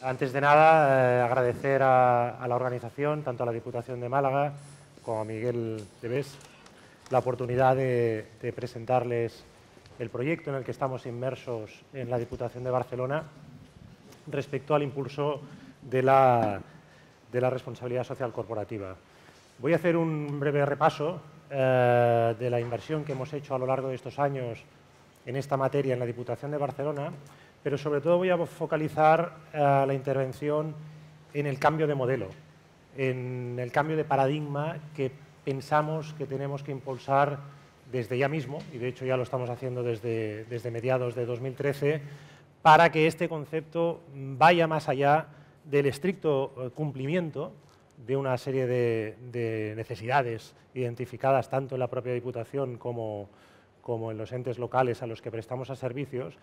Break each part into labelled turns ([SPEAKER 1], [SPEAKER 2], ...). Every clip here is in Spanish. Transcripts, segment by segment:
[SPEAKER 1] Antes de nada, eh, agradecer a, la organización, tanto a la Diputación de Málaga como a Miguel Debes, la oportunidad de, presentarles el proyecto en el que estamos inmersos en la Diputación de Barcelona respecto al impulso de la, responsabilidad social corporativa. Voy a hacer un breve repaso eh, de la inversión que hemos hecho a lo largo de estos años en esta materia en la Diputación de Barcelona pero sobre todo voy a focalizar eh, la intervención en el cambio de modelo, en el cambio de paradigma que pensamos que tenemos que impulsar desde ya mismo, y de hecho ya lo estamos haciendo desde, mediados de 2013, para que este concepto vaya más allá del estricto eh, cumplimiento de una serie de, necesidades identificadas tanto en la propia Diputación como, como en los entes locales a los que prestamos a servicios,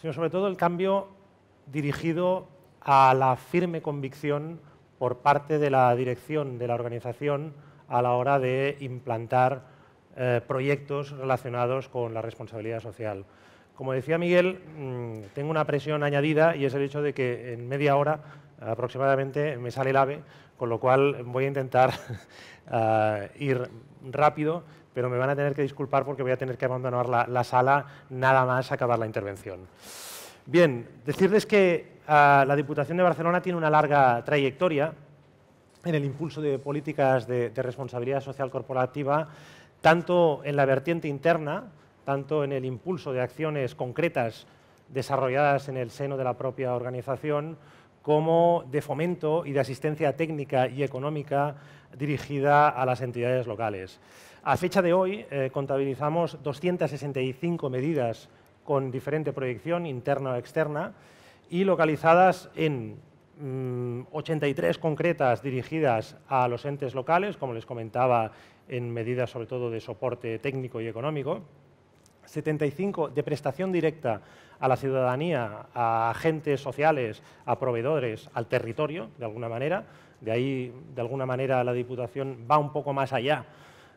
[SPEAKER 1] sino sobre todo el cambio dirigido a la firme convicción por parte de la dirección de la organización a la hora de implantar eh, proyectos relacionados con la responsabilidad social. Como decía Miguel, mm, tengo una presión añadida y es el hecho de que en media hora aproximadamente me sale el ave, con lo cual voy a intentar ah, ir rápido, pero me van a tener que disculpar porque voy a tener que abandonar la, sala nada más acabar la intervención. Bien, decirles que ah, la Diputación de Barcelona tiene una larga trayectoria en el impulso de políticas de responsabilidad social corporativa, tanto en la vertiente interna, tanto en el impulso de acciones concretas desarrolladas en el seno de la propia organización, como de fomento y de asistencia técnica y económica dirigida a las entidades locales. A fecha de hoy eh, contabilizamos 265 medidas con diferente proyección interna o externa y localizadas en 83 mm, concretas dirigidas a los entes locales, como les comentaba, en medidas sobre todo de soporte técnico y económico, 75 de prestación directa a la ciudadanía, a agentes sociales, a proveedores, al territorio, de alguna manera. De ahí, de alguna manera, la Diputación va un poco más allá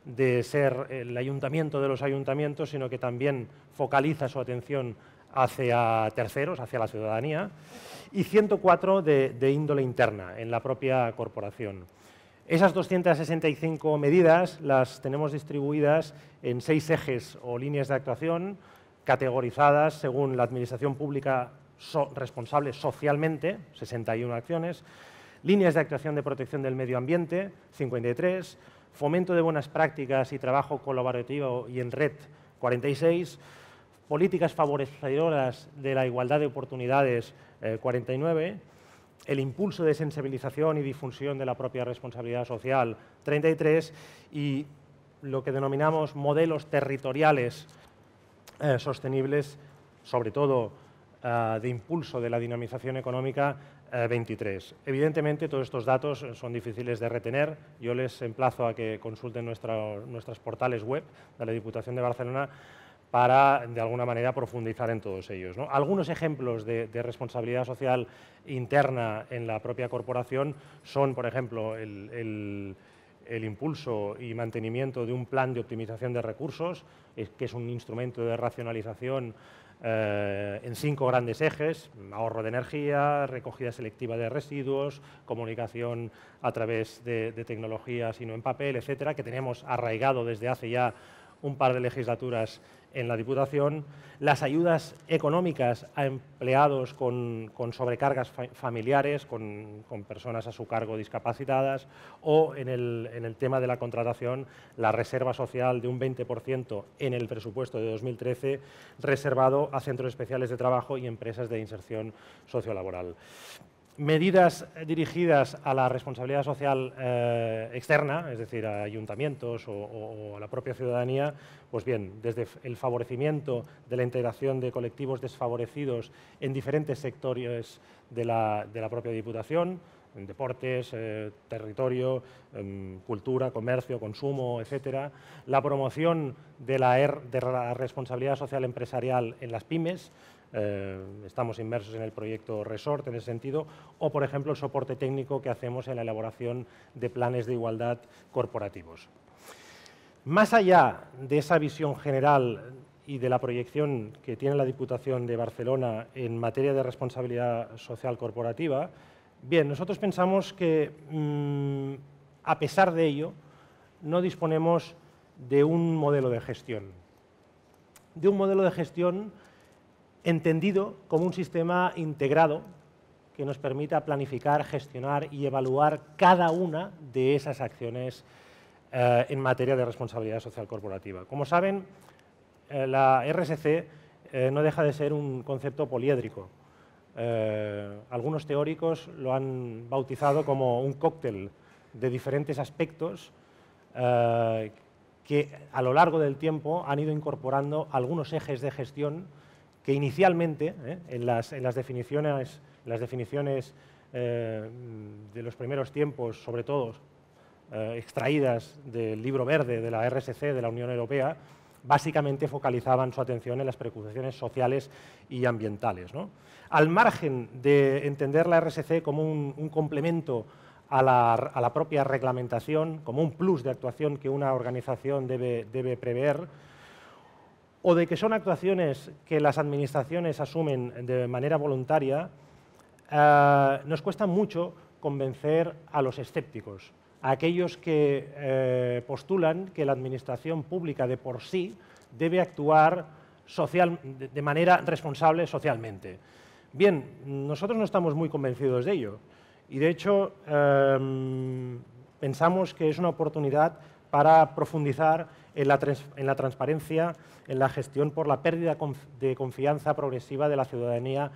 [SPEAKER 1] de ser el ayuntamiento de los ayuntamientos, sino que también focaliza su atención hacia terceros, hacia la ciudadanía, y 104 de, índole interna en la propia corporación. Esas 265 medidas las tenemos distribuidas en seis ejes o líneas de actuación categorizadas según la administración pública responsable socialmente, 61 acciones, líneas de actuación de protección del medio ambiente, 53, fomento de buenas prácticas y trabajo colaborativo y en red 46, políticas favorecedoras de la igualdad de oportunidades 49, eh, el impulso de sensibilización y difusión de la propia responsabilidad social 33 y lo que denominamos modelos territoriales eh, sostenibles, sobre todo eh, de impulso de la dinamización económica 23. Eh, Evidentemente, todos estos datos eh, son difíciles de retener. Yo les emplazo a que consulten nuestros nuestras portales web de la Diputación de Barcelona para, de alguna manera, profundizar en todos ellos. Algunos ejemplos de, responsabilidad social interna en la propia corporación son, por ejemplo, el, el impulso y mantenimiento de un plan de optimización de recursos, que es un instrumento de racionalización eh, en cinco grandes ejes, ahorro de energía, recogida selectiva de residuos, comunicación a través de, de tecnologías y no en papel, etcétera, que tenemos arraigado desde hace ya un par de legislaturas en la Diputación, las ayudas económicas a empleados con, sobrecargas familiares, con, personas a su cargo discapacitadas, o en el, en el, tema de la contratación, la reserva social de un 20% en el presupuesto de 2013 reservado a centros especiales de trabajo y empresas de inserción sociolaboral medidas dirigidas a la responsabilidad social eh, externa, es decir, a ayuntamientos o, a la propia ciudadanía, pues bien, desde el favorecimiento de la integración de colectivos desfavorecidos en diferentes sectores de la, propia Diputación, en deportes, eh, territorio, cultura, comercio, consumo, etcétera. La promoción de la er, responsabilidad social empresarial en las pymes, eh, estamos inmersos en el proyecto Resort en ese sentido, o por ejemplo el soporte técnico que hacemos en la elaboración de planes de igualdad corporativos. Más allá de esa visión general y de la proyección que tiene la Diputación de Barcelona en materia de responsabilidad social corporativa, bien, nosotros pensamos que, mm, a pesar de ello, no disponemos de un modelo de gestión. De un modelo de gestión entendido como un sistema integrado que nos permita planificar, gestionar y evaluar cada una de esas acciones eh, en materia de responsabilidad social corporativa. Como saben, eh, la RSC eh, no deja de ser un concepto poliédrico. algunos teóricos lo han bautizado como un cóctel de diferentes aspectos que a lo largo del tiempo han ido incorporando algunos ejes de gestión que inicialmente, eh, en, las, definiciones, las definiciones eh, de los primeros tiempos, sobre todo eh, extraídas del libro verde de la RSC de la Unión Europea, básicamente focalizaban su atención en las preocupaciones sociales y ambientales. Al margen de entender la RSC como un, complemento a la, propia reglamentación, como un plus de actuación que una organización debe prever, o de que son actuaciones que las administraciones asumen de manera voluntaria, eh, nos cuesta mucho convencer a los escépticos, a aquellos que eh, postulan que la administración pública de por sí debe actuar social, de manera responsable socialmente. Bien, nosotros no estamos muy convencidos de ello y de hecho eh, pensamos que es una oportunidad para profundizar en la, transparencia, en la gestión por la pérdida de confianza progresiva de la ciudadanía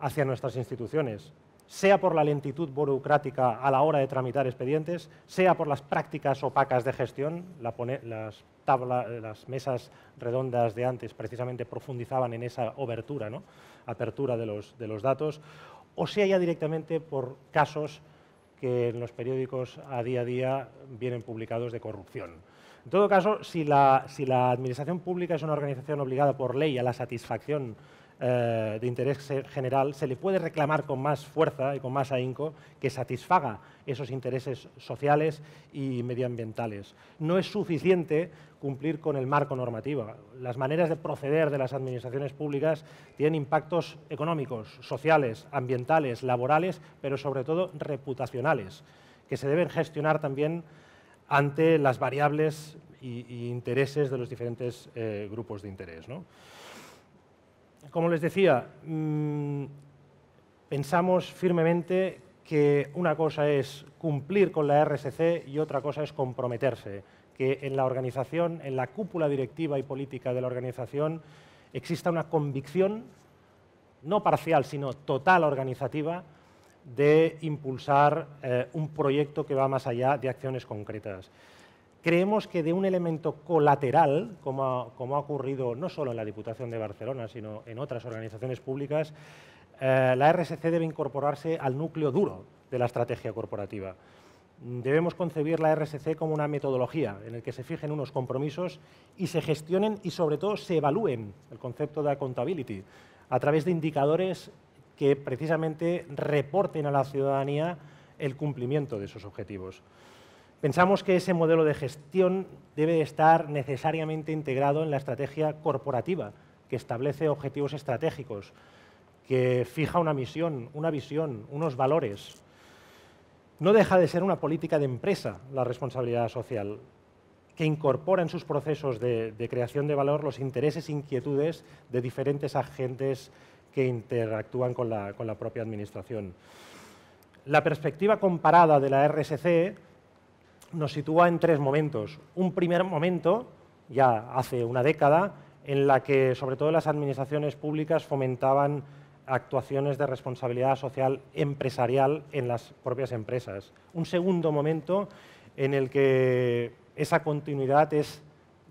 [SPEAKER 1] hacia nuestras instituciones, sea por la lentitud burocrática a la hora de tramitar expedientes, sea por las prácticas opacas de gestión, las, mesas redondas de antes precisamente profundizaban en esa obertura, apertura de los, de los datos, o sea ya directamente por casos que en los periódicos a día a día vienen publicados de corrupción. En todo caso, si la, administración pública es una organización obligada por ley a la satisfacción eh, de interés general, se le puede reclamar con más fuerza y con más ahínco que satisfaga esos intereses sociales y medioambientales. No es suficiente cumplir con el marco normativo. Las maneras de proceder de las administraciones públicas tienen impactos económicos, sociales, ambientales, laborales, pero sobre todo reputacionales, que se deben gestionar también ante las variables e intereses de los diferentes eh, grupos de interés. Como les decía, mm, pensamos firmemente que una cosa es cumplir con la RSC y otra cosa es comprometerse, que en la organización, en la cúpula directiva y política de la organización, exista una convicción, no parcial, sino total organizativa, de impulsar eh, un proyecto que va más allá de acciones concretas. Creemos que de un elemento colateral, como ha, ocurrido no solo en la Diputación de Barcelona, sino en otras organizaciones públicas, eh, la RSC debe incorporarse al núcleo duro de la estrategia corporativa. Debemos concebir la RSC como una metodología en la que se fijen unos compromisos y se gestionen y sobre todo se evalúen el concepto de accountability a través de indicadores que precisamente reporten a la ciudadanía el cumplimiento de esos objetivos. Pensamos que ese modelo de gestión debe estar necesariamente integrado en la estrategia corporativa, que establece objetivos estratégicos, que fija una misión, una visión, unos valores. No deja de ser una política de empresa la responsabilidad social, que incorpora en sus procesos de, de creación de valor los intereses e inquietudes de diferentes agentes que interactúan con la, propia administración. La perspectiva comparada de la RSC nos sitúa en tres momentos. Un primer momento, ya hace una década, en la que sobre todo las administraciones públicas fomentaban actuaciones de responsabilidad social empresarial en las propias empresas. Un segundo momento en el que esa continuidad es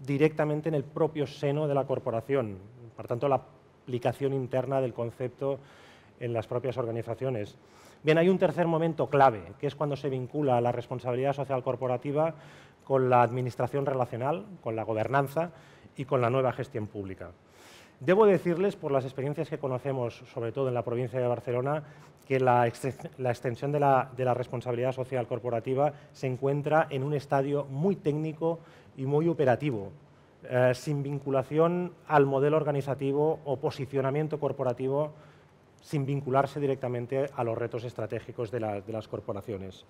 [SPEAKER 1] directamente en el propio seno de la corporación. Por tanto, la aplicación interna del concepto en las propias organizaciones. Bien, hay un tercer momento clave, que es cuando se vincula la responsabilidad social corporativa con la administración relacional, con la gobernanza y con la nueva gestión pública. Debo decirles, por las experiencias que conocemos, sobre todo en la provincia de Barcelona, que la, extensión de la responsabilidad social corporativa se encuentra en un estadio muy técnico y muy operativo. Eh, sin vinculación al modelo organizativo o posicionamiento corporativo, sin vincularse directamente a los retos estratégicos de, de las corporaciones.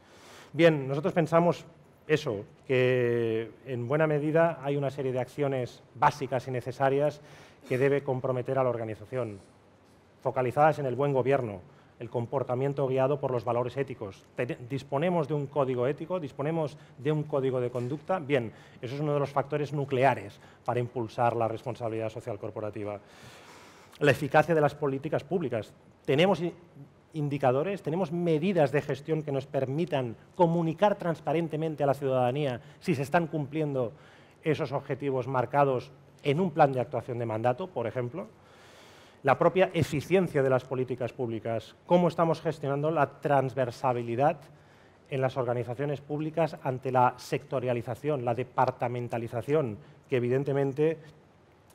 [SPEAKER 1] Bien, nosotros pensamos eso, que en buena medida hay una serie de acciones básicas y necesarias que debe comprometer a la organización, focalizadas en el buen gobierno, el comportamiento guiado por los valores éticos. disponemos de un código ético, disponemos de un código de conducta. Bien, eso es uno de los factores nucleares para impulsar la responsabilidad social corporativa. La eficacia de las políticas públicas. Tenemos indicadores, tenemos medidas de gestión que nos permitan comunicar transparentemente a la ciudadanía si se están cumpliendo esos objetivos marcados en un plan de actuación de mandato, por ejemplo la propia eficiencia de las políticas públicas, cómo estamos gestionando la transversabilidad en las organizaciones públicas ante la sectorialización, la departamentalización, que evidentemente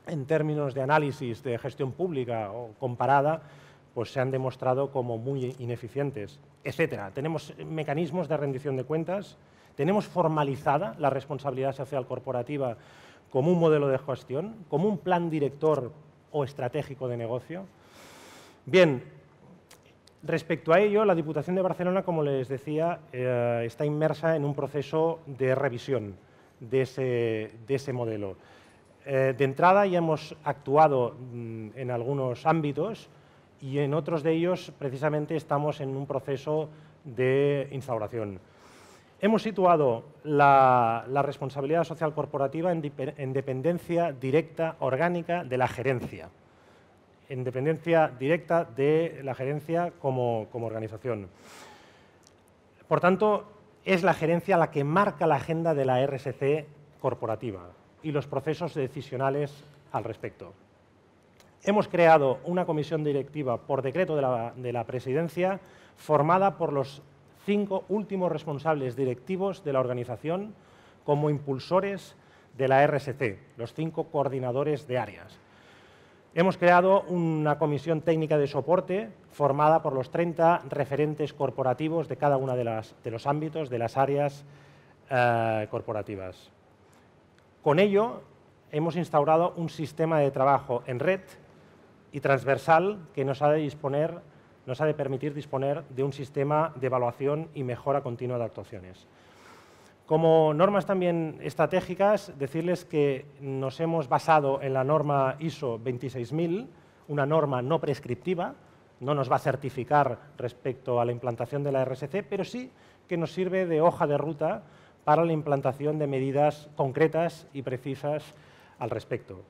[SPEAKER 1] en términos de análisis de gestión pública o comparada, pues se han demostrado como muy ineficientes, etcétera. Tenemos mecanismos de rendición de cuentas, tenemos formalizada la responsabilidad social corporativa como un modelo de gestión, como un plan director o estratégico de negocio. Bien, respecto a ello, la Diputación de Barcelona, como les decía, eh, está inmersa en un proceso de revisión de ese, modelo. Eh, de entrada ya hemos actuado mm, en algunos ámbitos y en otros de ellos precisamente estamos en un proceso de instauración. Hemos situado la, responsabilidad social corporativa en, dependencia directa orgánica de la gerencia, en dependencia directa de la gerencia como, organización. Por tanto, es la gerencia la que marca la agenda de la RSC corporativa y los procesos decisionales al respecto. Hemos creado una comisión directiva por decreto de la presidencia formada por los cinco últimos responsables directivos de la organización como impulsores de la RSC, los cinco coordinadores de áreas. Hemos creado una comisión técnica de soporte formada por los 30 referentes corporativos de cada uno de, los ámbitos de las áreas eh, corporativas. Con ello, hemos instaurado un sistema de trabajo en red y transversal que nos ha de disponer nos ha de permitir disponer de un sistema de evaluación y mejora continua de actuaciones. Como normas también estratégicas, decirles que nos hemos basado en la norma ISO 26000, una norma no prescriptiva, no nos va a certificar respecto a la implantación de la RSC, pero sí que nos sirve de hoja de ruta para la implantación de medidas concretas y precisas al respecto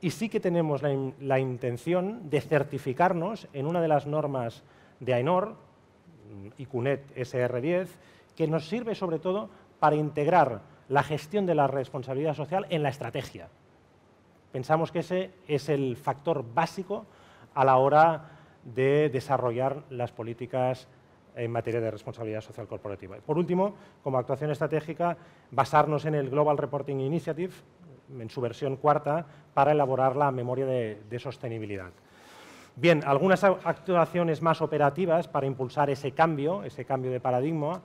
[SPEAKER 1] y sí que tenemos la, intención de certificarnos en una de las normas de AENOR, mm, ICUNET SR10, que nos sirve sobre todo para integrar la gestión de la responsabilidad social en la estrategia. Pensamos que ese es el factor básico a la hora de desarrollar las políticas en materia de responsabilidad social corporativa. Por último, como actuación estratégica, basarnos en el Global Reporting Initiative, en su versión cuarta para elaborar la memoria de, sostenibilidad. Bien, algunas actuaciones más operativas para impulsar ese cambio, ese cambio de paradigma,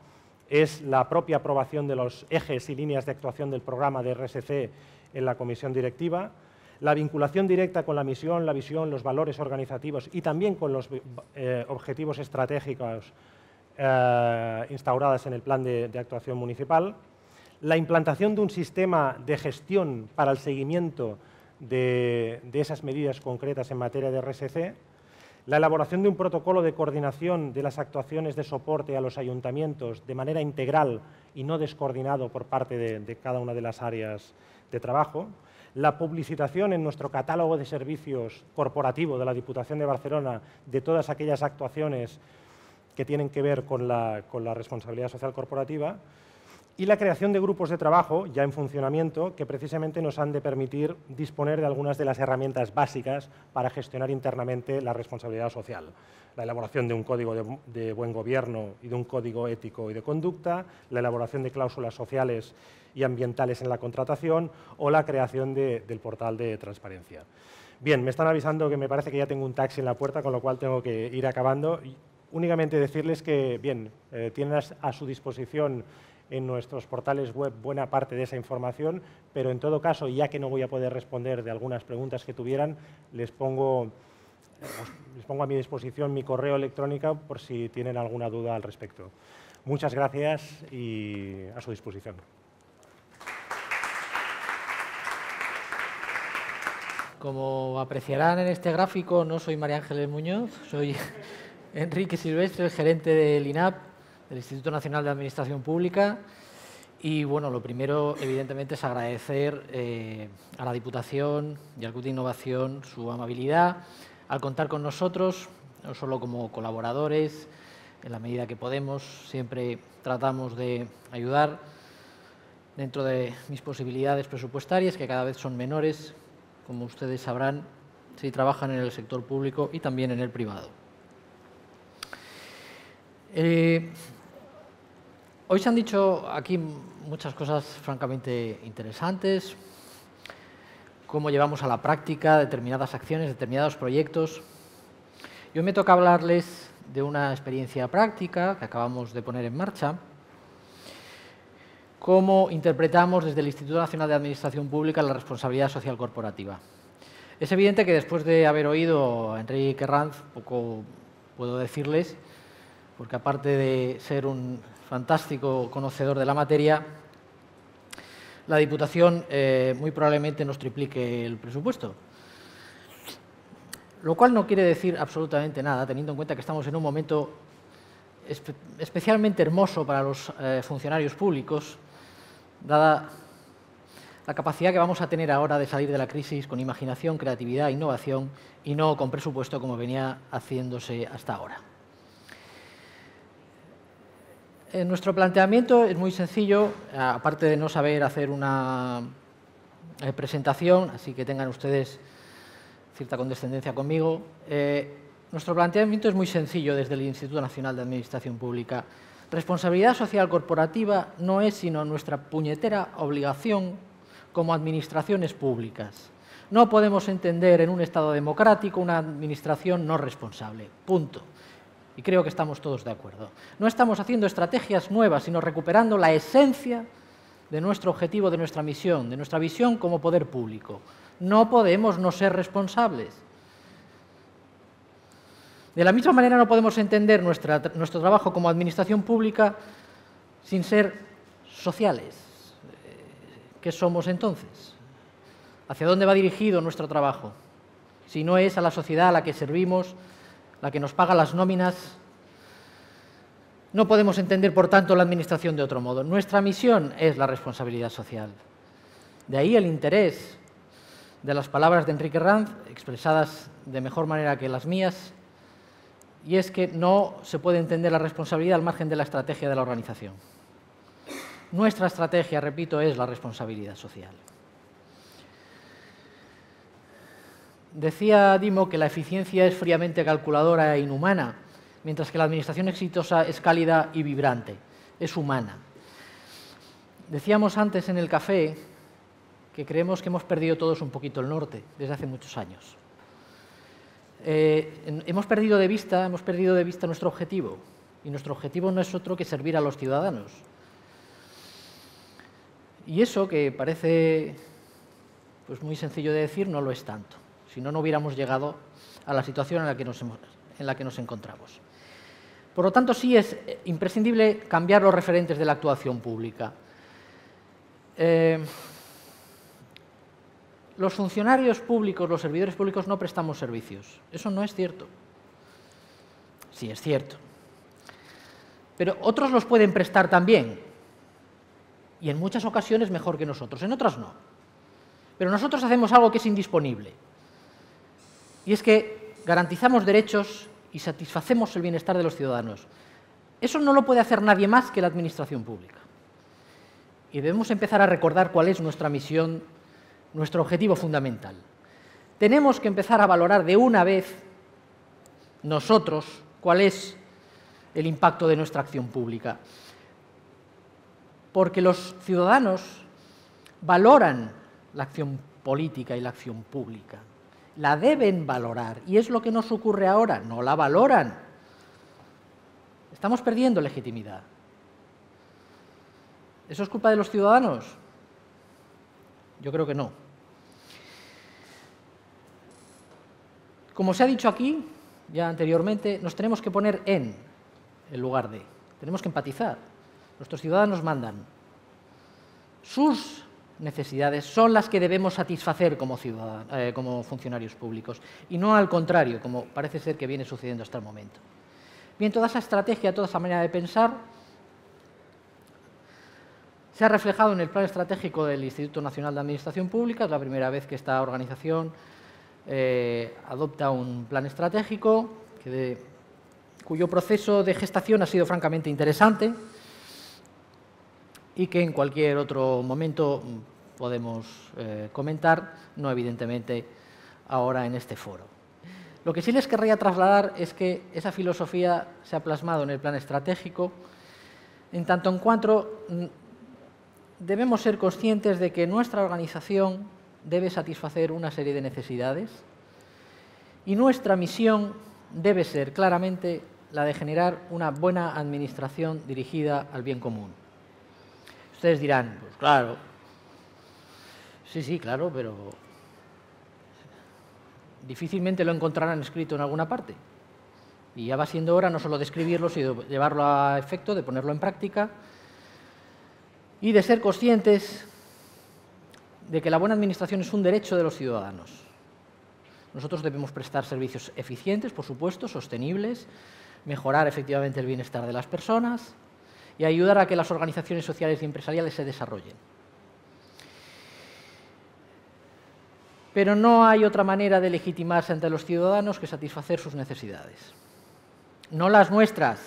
[SPEAKER 1] es la propia aprobación de los ejes y líneas de actuación del programa de RSC en la comisión directiva, la vinculación directa con la misión, la visión, los valores organizativos y también con los eh, objetivos estratégicos eh, instaurados en el plan de actuación municipal, la implantación de un sistema de gestión para el seguimiento de, esas medidas concretas en materia de RSC, la elaboración de un protocolo de coordinación de las actuaciones de soporte a los ayuntamientos de manera integral y no descoordinado por parte de, cada una de las áreas de trabajo, la publicitación en nuestro catálogo de servicios corporativo de la Diputación de Barcelona de todas aquellas actuaciones que tienen que ver con la responsabilidad social corporativa, y la creación de grupos de trabajo ya en funcionamiento que precisamente nos han de permitir disponer de algunas de las herramientas básicas para gestionar internamente la responsabilidad social. La elaboración de un código de, buen gobierno y de un código ético y de conducta, la elaboración de cláusulas sociales y ambientales en la contratación o la creación del portal de transparencia. Bien, me están avisando que me parece que ya tengo un taxi en la puerta, con lo cual tengo que ir acabando únicamente decirles que, bien, eh, tienen a, su disposición en nuestros portales web buena parte de esa información, pero en todo caso, ya que no voy a poder responder de algunas preguntas que tuvieran, les pongo, les pongo a mi disposición mi correo electrónico por si tienen alguna duda al respecto. Muchas gracias y a su disposición.
[SPEAKER 2] Como apreciarán en este gráfico, no soy María Ángeles Muñoz, soy Enrique Silvestre, el gerente del INAP del Instituto Nacional de Administración Pública. Y bueno, lo primero, evidentemente, es agradecer eh, a la Diputación y al CUT de Innovación su amabilidad al contar con nosotros, no solo como colaboradores, en la medida que podemos, siempre tratamos de ayudar dentro de mis posibilidades presupuestarias, que cada vez son menores, como ustedes sabrán, si trabajan en el sector público y también en el privado. Eh, hoy se han dicho aquí muchas cosas francamente interesantes, cómo llevamos a la práctica determinadas acciones, determinados proyectos. Yo me toca hablarles de una experiencia práctica que acabamos de poner en marcha, cómo interpretamos desde el Instituto Nacional de Administración Pública la responsabilidad social corporativa. Es evidente que después de haber oído a Enrique Ranz, poco puedo decirles porque aparte de ser un fantástico conocedor de la materia, la Diputación eh, muy probablemente nos triplique el presupuesto. Lo cual no quiere decir absolutamente nada, teniendo en cuenta que estamos en un momento especialmente hermoso para los eh, funcionarios públicos, dada la capacidad que vamos a tener ahora de salir de la crisis con imaginación, creatividad, innovación y no con presupuesto como venía haciéndose hasta ahora nuestro planteamiento es muy sencillo, aparte de no saber hacer una eh, presentación, así que tengan ustedes cierta condescendencia conmigo. Eh, nuestro planteamiento es muy sencillo desde el Instituto Nacional de Administración Pública. Responsabilidad social corporativa no es sino nuestra puñetera obligación como administraciones públicas. No podemos entender en un Estado democrático una administración no responsable. Punto. Y creo que estamos todos de acuerdo. No estamos haciendo estrategias nuevas, sino recuperando la esencia de nuestro objetivo, de nuestra misión, de nuestra visión como poder público. No podemos no ser responsables. De la misma manera no podemos entender nuestro trabajo como administración pública sin ser sociales. Eh, ¿Qué somos entonces? ¿Hacia dónde va dirigido nuestro trabajo? Si no es a la sociedad a la que servimos, la que nos paga las nóminas, no podemos entender, por tanto, la Administración de otro modo. Nuestra misión es la responsabilidad social. De ahí el interés de las palabras de Enrique Ranz, expresadas de mejor manera que las mías, y es que no se puede entender la responsabilidad al margen de la estrategia de la organización. Nuestra estrategia, repito, es la responsabilidad social. Decía Dimo que la eficiencia es fríamente calculadora e inhumana, mientras que la administración exitosa es cálida y vibrante, es humana. Decíamos antes en el café que creemos que hemos perdido todos un poquito el norte desde hace muchos años. Eh, hemos, perdido de vista, nuestro objetivo, y nuestro objetivo no es otro que servir a los ciudadanos. Y eso, que parece pues, muy sencillo de decir, no lo es tanto. Si no, no hubiéramos llegado a la situación en la que nos, encontramos. Por lo tanto, sí es eh, imprescindible cambiar los referentes de la actuación pública. Eh, los funcionarios públicos, los servidores públicos no prestamos servicios. Eso no es cierto. Sí, es cierto. Pero otros los pueden prestar también. Y en muchas ocasiones mejor que nosotros, en otras no. Pero nosotros hacemos algo que es indisponible. Y es que garantizamos derechos y satisfacemos el bienestar de los ciudadanos. Eso no lo puede hacer nadie más que la Administración pública. Y debemos empezar a recordar cuál es nuestra misión, nuestro objetivo fundamental. Tenemos que empezar a valorar de una vez nosotros cuál es el impacto de nuestra acción pública. Porque los ciudadanos valoran la acción política y la acción pública la deben valorar. Y es lo que nos ocurre ahora, no la valoran. Estamos perdiendo legitimidad. ¿Eso es culpa de los ciudadanos? Yo creo que no. Como se ha dicho aquí, ya anteriormente, nos tenemos que poner en el lugar de, tenemos que empatizar. Nuestros ciudadanos mandan. Sus necesidades son las que debemos satisfacer como, eh, como funcionarios públicos y no al contrario, como parece ser que viene sucediendo hasta el momento. Bien, toda esa estrategia, toda esa manera de pensar se ha reflejado en el plan estratégico del Instituto Nacional de Administración Pública, es la primera vez que esta organización eh, adopta un plan estratégico cuyo proceso de gestación ha sido francamente interesante y que en cualquier otro momento podemos eh, comentar, no evidentemente ahora en este foro. Lo que sí les querría trasladar es que esa filosofía se ha plasmado en el plan estratégico, en tanto en cuanto mm, debemos ser conscientes de que nuestra organización debe satisfacer una serie de necesidades y nuestra misión debe ser claramente la de generar una buena administración dirigida al bien común. Ustedes dirán, pues claro, Sí, sí, claro, pero difícilmente lo encontrarán escrito en alguna parte. Y ya va siendo hora no solo de escribirlo, sino de llevarlo a efecto, de ponerlo en práctica y de ser conscientes de que la buena administración es un derecho de los ciudadanos. Nosotros debemos prestar servicios eficientes, por supuesto, sostenibles, mejorar efectivamente el bienestar de las personas y ayudar a que las organizaciones sociales y empresariales se desarrollen. pero no hay otra manera de legitimarse ante los ciudadanos que satisfacer sus necesidades. No las nuestras,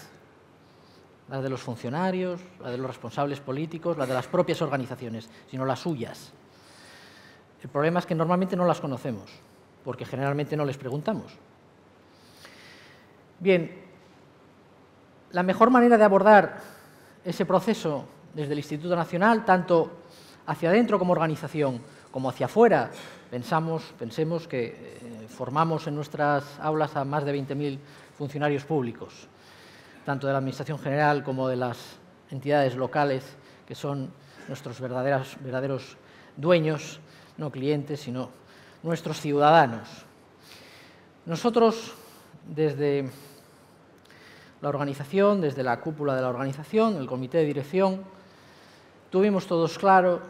[SPEAKER 2] las de los funcionarios, las de los responsables políticos, las de las propias organizaciones, sino las suyas. El problema es que normalmente no las conocemos, porque generalmente no les preguntamos. Bien, la mejor manera de abordar ese proceso desde el Instituto Nacional, tanto hacia adentro como organización, como hacia afuera. Pensamos, pensemos que eh, formamos en nuestras aulas a más de 20.000 funcionarios públicos, tanto de la Administración General como de las entidades locales, que son nuestros verdaderos, verdaderos dueños, no clientes, sino nuestros ciudadanos. Nosotros, desde la organización, desde la cúpula de la organización, el comité de dirección, tuvimos todos claro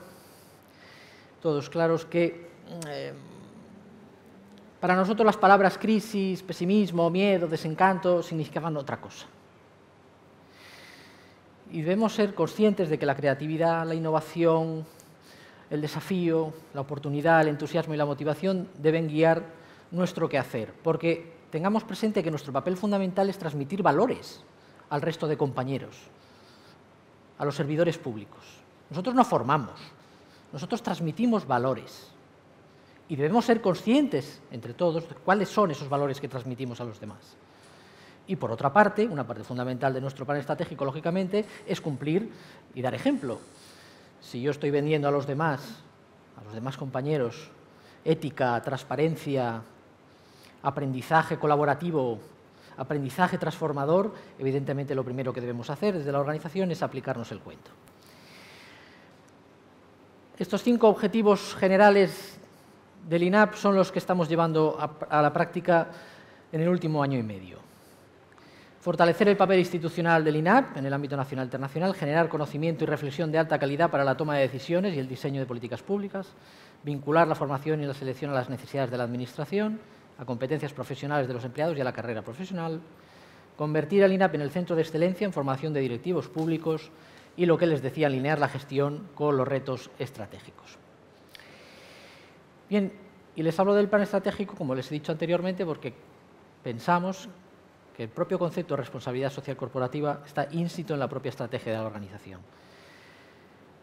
[SPEAKER 2] todos claros que eh, para nosotros las palabras crisis, pesimismo, miedo, desencanto significaban otra cosa. Y debemos ser conscientes de que la creatividad, la innovación, el desafío, la oportunidad, el entusiasmo y la motivación deben guiar nuestro quehacer, porque tengamos presente que nuestro papel fundamental es transmitir valores al resto de compañeros, a los servidores públicos. Nosotros no formamos, nosotros transmitimos valores y debemos ser conscientes entre todos cuáles son esos valores que transmitimos a los demás. Y por otra parte, una parte fundamental de nuestro plan estratégico, lógicamente, es cumplir y dar ejemplo. Si yo estoy vendiendo a los demás, a los demás compañeros, ética, transparencia, aprendizaje colaborativo, aprendizaje transformador, evidentemente lo primero que debemos hacer desde la organización es aplicarnos el cuento. Estos cinco objetivos generales del INAP son los que estamos llevando a, la práctica en el último año y medio. Fortalecer el papel institucional del INAP en el ámbito nacional e internacional, generar conocimiento y reflexión de alta calidad para la toma de decisiones y el diseño de políticas públicas, vincular la formación y la selección a las necesidades de la Administración, a competencias profesionales de los empleados y a la carrera profesional, convertir al INAP en el centro de excelencia en formación de directivos públicos y lo que les decía, alinear la gestión con los retos estratégicos. Bien, y les hablo del plan estratégico, como les he dicho anteriormente, porque pensamos que el propio concepto de responsabilidad social corporativa está ínsito en la propia estrategia de la organización.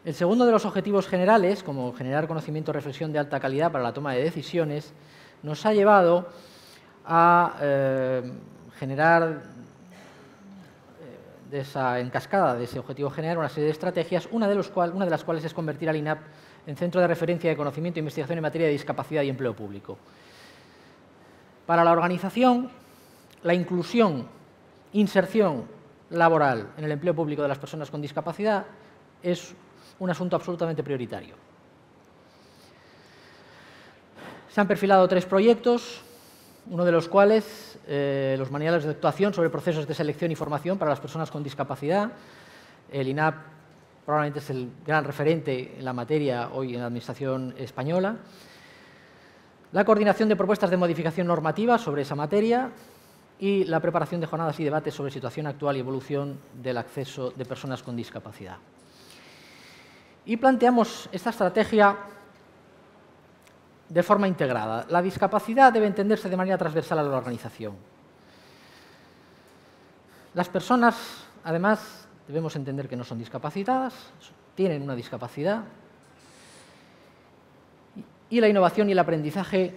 [SPEAKER 2] El segundo de los objetivos generales, como generar conocimiento y reflexión de alta calidad para la toma de decisiones, nos ha llevado a eh, generar de esa encascada, de ese objetivo general, una serie de estrategias, una de, una de las cuales es convertir al INAP en centro de referencia de conocimiento e investigación en materia de discapacidad y empleo público. Para la organización, la inclusión, inserción laboral en el empleo público de las personas con discapacidad es un asunto absolutamente prioritario. Se han perfilado tres proyectos uno de los cuales eh, los manuales de actuación sobre procesos de selección y formación para las personas con discapacidad. El INAP probablemente es el gran referente en la materia hoy en la Administración española. La coordinación de propuestas de modificación normativa sobre esa materia y la preparación de jornadas y debates sobre situación actual y evolución del acceso de personas con discapacidad. Y planteamos esta estrategia de forma integrada. La discapacidad debe entenderse de manera transversal a la organización. Las personas, además, debemos entender que no son discapacitadas, tienen una discapacidad. Y la innovación y el aprendizaje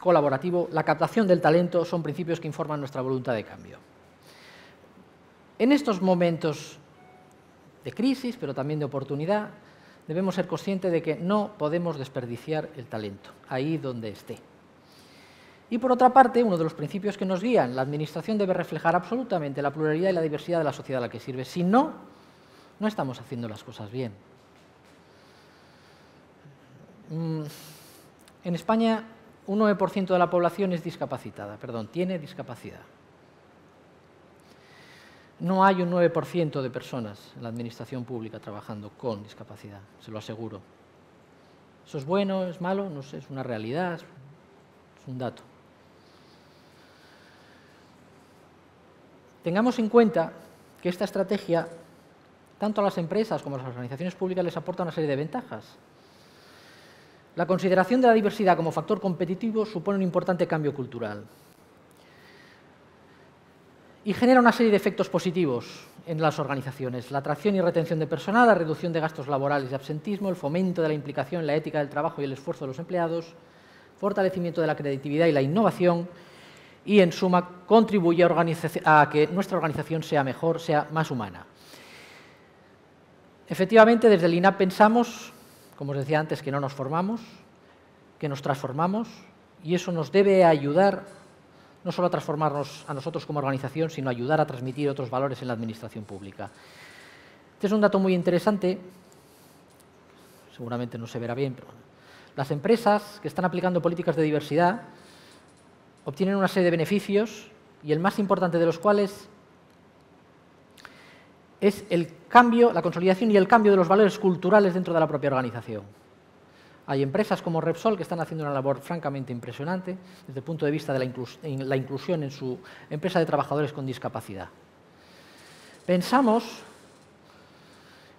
[SPEAKER 2] colaborativo, la captación del talento, son principios que informan nuestra voluntad de cambio. En estos momentos de crisis, pero también de oportunidad, debemos ser conscientes de que no podemos desperdiciar el talento, ahí donde esté. Y por otra parte, uno de los principios que nos guían, la Administración debe reflejar absolutamente la pluralidad y la diversidad de la sociedad a la que sirve. Si no, no estamos haciendo las cosas bien. Mm, en España, un 9% de la población es discapacitada, perdón, tiene discapacidad. No hay un 9% de personas en la administración pública trabajando con discapacidad, se lo aseguro. ¿Eso es bueno, es malo? No sé, es una realidad, es un dato. Tengamos en cuenta que esta estrategia, tanto a las empresas como a las organizaciones públicas, les aporta una serie de ventajas. La consideración de la diversidad como factor competitivo supone un importante cambio cultural y genera una serie de efectos positivos en las organizaciones. La atracción y retención de personal, la reducción de gastos laborales y absentismo, el fomento de la implicación, en la ética del trabajo y el esfuerzo de los empleados, fortalecimiento de la creatividad y la innovación y, en suma, contribuye a, a que nuestra organización sea mejor, sea más humana. Efectivamente, desde el INAP pensamos, como os decía antes, que no nos formamos, que nos transformamos y eso nos debe ayudar no solo a transformarnos a nosotros como organización, sino ayudar a transmitir otros valores en la administración pública. Este es un dato muy interesante, seguramente no se verá bien, pero las empresas que están aplicando políticas de diversidad obtienen una serie de beneficios y el más importante de los cuales es el cambio, la consolidación y el cambio de los valores culturales dentro de la propia organización. Hay empresas como Repsol que están haciendo una labor francamente impresionante desde el punto de vista de la, inclusión en su empresa de trabajadores con discapacidad. Pensamos,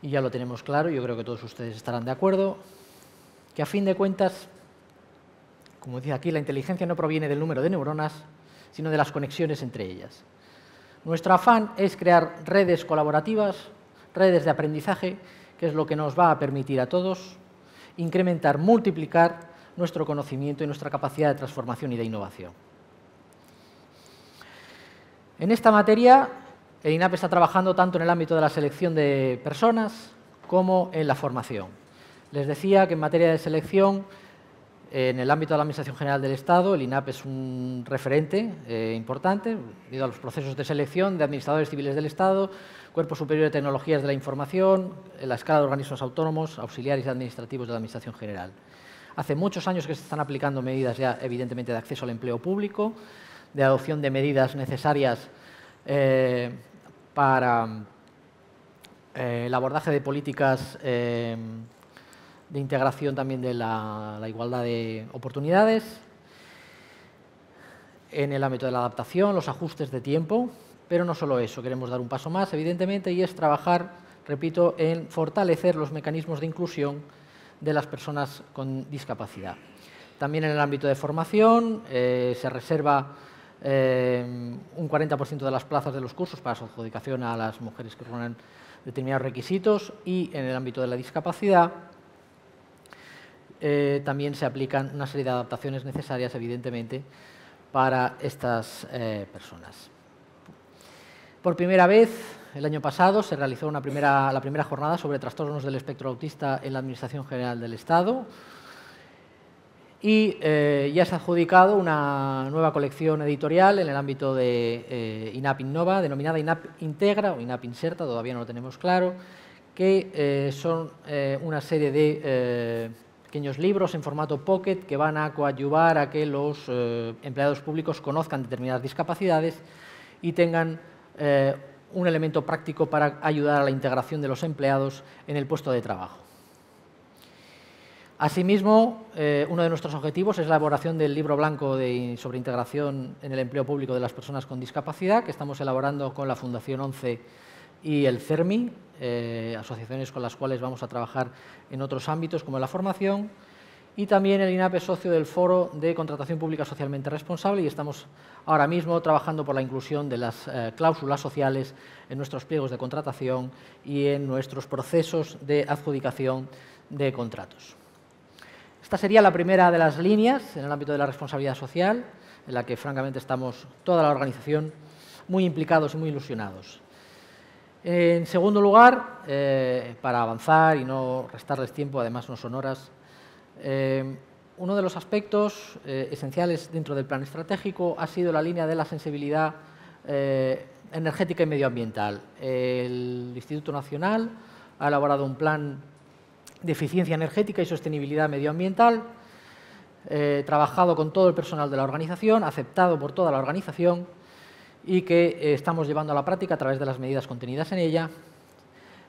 [SPEAKER 2] y ya lo tenemos claro, yo creo que todos ustedes estarán de acuerdo, que a fin de cuentas, como dice aquí, la inteligencia no proviene del número de neuronas, sino de las conexiones entre ellas. Nuestro afán es crear redes colaborativas, redes de aprendizaje, que es lo que nos va a permitir a todos incrementar, multiplicar nuestro conocimiento y nuestra capacidad de transformación y de innovación. En esta materia, el INAP está trabajando tanto en el ámbito de la selección de personas como en la formación. Les decía que en materia de selección en el ámbito de la Administración General del Estado, el INAP es un referente eh, importante debido a los procesos de selección de administradores civiles del Estado, Cuerpo Superior de Tecnologías de la Información, en la escala de organismos autónomos, auxiliares y administrativos de la Administración General. Hace muchos años que se están aplicando medidas ya, evidentemente, de acceso al empleo público, de adopción de medidas necesarias eh, para eh, el abordaje de políticas de integración también de la, igualdad de oportunidades, en el ámbito de la adaptación, los ajustes de tiempo, pero no solo eso, queremos dar un paso más, evidentemente, y es trabajar, repito, en fortalecer los mecanismos de inclusión de las personas con discapacidad. También en el ámbito de formación eh, se reserva eh, un 40% de las plazas de los cursos para su adjudicación a las mujeres que reúnen determinados requisitos y en el ámbito de la discapacidad eh, también se aplican una serie de adaptaciones necesarias, evidentemente, para estas eh, personas. Por primera vez, el año pasado, se realizó la primera jornada sobre trastornos del espectro autista en la Administración General del Estado y eh, ya se ha adjudicado una nueva colección editorial en el ámbito de INAP Innova, denominada INAP Integra o INAP Inserta, todavía no lo tenemos claro, que son una serie de pequeños libros en formato pocket que van a coadyuvar a que los eh, empleados públicos conozcan determinadas discapacidades y tengan eh, un elemento práctico para ayudar a la integración de los empleados en el puesto de trabajo. Asimismo, eh, uno de nuestros objetivos es la elaboración del libro blanco sobre integración en el empleo público de las personas con discapacidad, que estamos elaborando con la Fundación 11 y el CERMI, eh, asociaciones con las cuales vamos a trabajar en otros ámbitos como la formación, y también el INAPE socio del Foro de Contratación Pública Socialmente Responsable y estamos ahora mismo trabajando por la inclusión de las eh, cláusulas sociales en nuestros pliegos de contratación y en nuestros procesos de adjudicación de contratos. Esta sería la primera de las líneas en el ámbito de la responsabilidad social, en la que francamente estamos toda la organización muy implicados y muy ilusionados. En segundo lugar, eh, para avanzar y no restarles tiempo, además no son horas, eh, uno de los aspectos eh, esenciales dentro del plan estratégico ha sido la línea de la sensibilidad energética y medioambiental. El Instituto Nacional ha elaborado un plan de eficiencia energética y sostenibilidad medioambiental, trabajado con todo el personal de la organización, aceptado por toda la organización y que eh, estamos llevando a la práctica a través de las medidas contenidas en ella,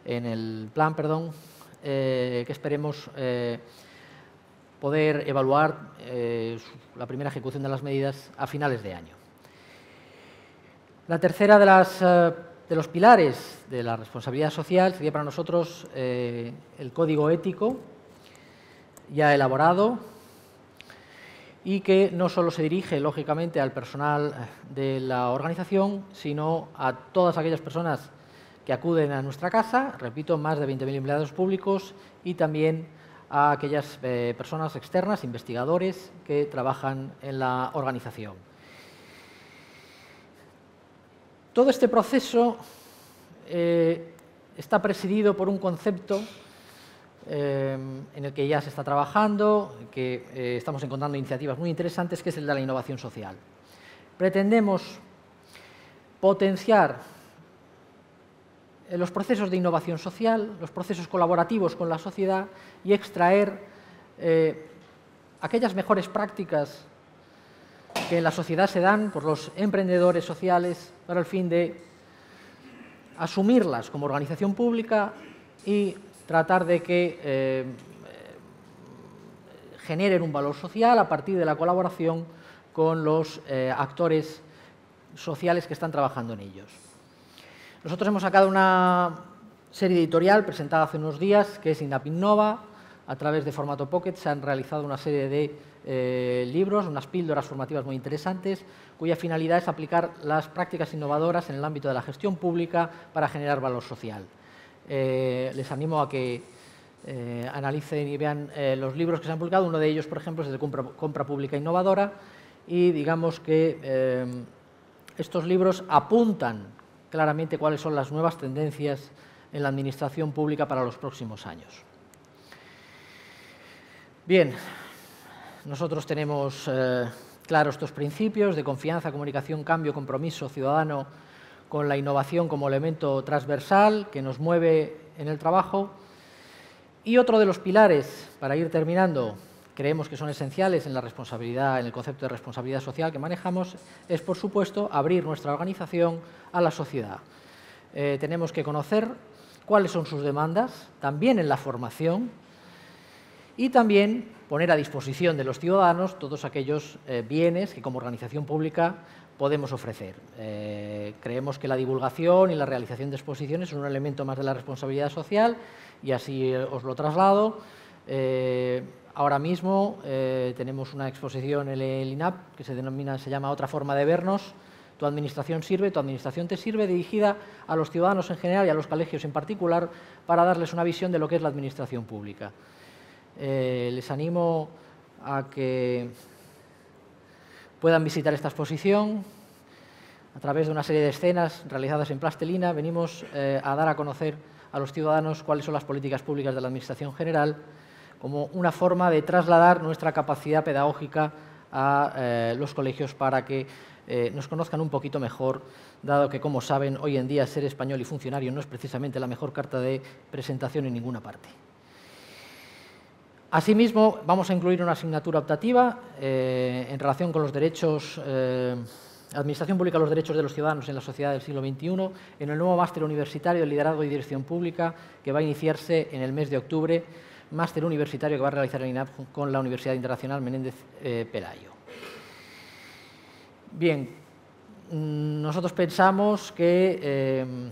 [SPEAKER 2] en el plan, perdón, eh, que esperemos eh, poder evaluar la primera ejecución de las medidas a finales de año. La tercera de, las, de los pilares de la responsabilidad social sería para nosotros el código ético ya elaborado, y que no solo se dirige, lógicamente, al personal eh, de la organización, sino a todas aquellas personas que acuden a nuestra casa, repito, más de 20.000 empleados públicos y también a aquellas eh, personas externas, investigadores, que trabajan en la organización. Todo este proceso eh, está presidido por un concepto Em, en el que ya se está trabajando, que eh, estamos encontrando iniciativas muy interesantes, que es el de la innovación social. Pretendemos potenciar eh, los procesos de innovación social, los procesos colaborativos con la sociedad y extraer eh, aquellas mejores prácticas que en la sociedad se dan por los emprendedores sociales para el fin de asumirlas como organización pública y tratar de que eh, eh, generen un valor social a partir de la colaboración con los eh, actores sociales que están trabajando en ellos. Nosotros hemos sacado una serie editorial presentada hace unos días, que es Indapinnova. A través de formato Pocket se han realizado una serie de libros, unas píldoras formativas muy interesantes, cuya finalidad es aplicar las prácticas innovadoras en el ámbito de la gestión pública para generar valor social. Eh, les animo a que eh, analicen y vean eh, los libros que se han publicado. Uno de ellos, por ejemplo, es de compra, compra pública innovadora y digamos que estos libros apuntan claramente cuáles son las nuevas tendencias en la administración pública para los próximos años. Bien, nosotros tenemos claros estos principios de confianza, comunicación, cambio, compromiso ciudadano, con la innovación como elemento transversal que nos mueve en el trabajo. Y otro de los pilares, para ir terminando, creemos que son esenciales en la responsabilidad, en el concepto de responsabilidad social que manejamos, es por supuesto abrir nuestra organización a la sociedad. Eh, tenemos que conocer cuáles son sus demandas, también en la formación, y también poner a disposición de los ciudadanos todos aquellos eh, bienes que como organización pública podemos ofrecer. Eh, creemos que la divulgación y la realización de exposiciones son un elemento más de la responsabilidad social y así eh, os lo traslado. Eh, ahora mismo tenemos una exposición en el INAP que se, denomina, se llama Otra forma de vernos, tu administración sirve, tu administración te sirve, dirigida a los ciudadanos en general y a los colegios en particular para darles una visión de lo que es la administración pública. les animo a que puedan visitar esta exposición. A través de una serie de escenas realizadas en plastelina, venimos eh, a dar a conocer a los ciudadanos cuáles son las políticas públicas de la Administración General como una forma de trasladar nuestra capacidad pedagógica a eh, los colegios para que eh, nos conozcan un poquito mejor, dado que, como saben, hoy en día ser español y funcionario no es precisamente la mejor carta de presentación en ninguna parte. Asimismo, vamos a incluir una asignatura optativa eh, en relación con los derechos, eh, Administración Pública, los derechos de los ciudadanos en la sociedad del siglo XXI, en el nuevo máster universitario de liderazgo y dirección pública que va a iniciarse en el mes de octubre, máster universitario que va a realizar el INAP con la Universidad Internacional Menéndez eh, Pelayo. Bien, mm, nosotros pensamos que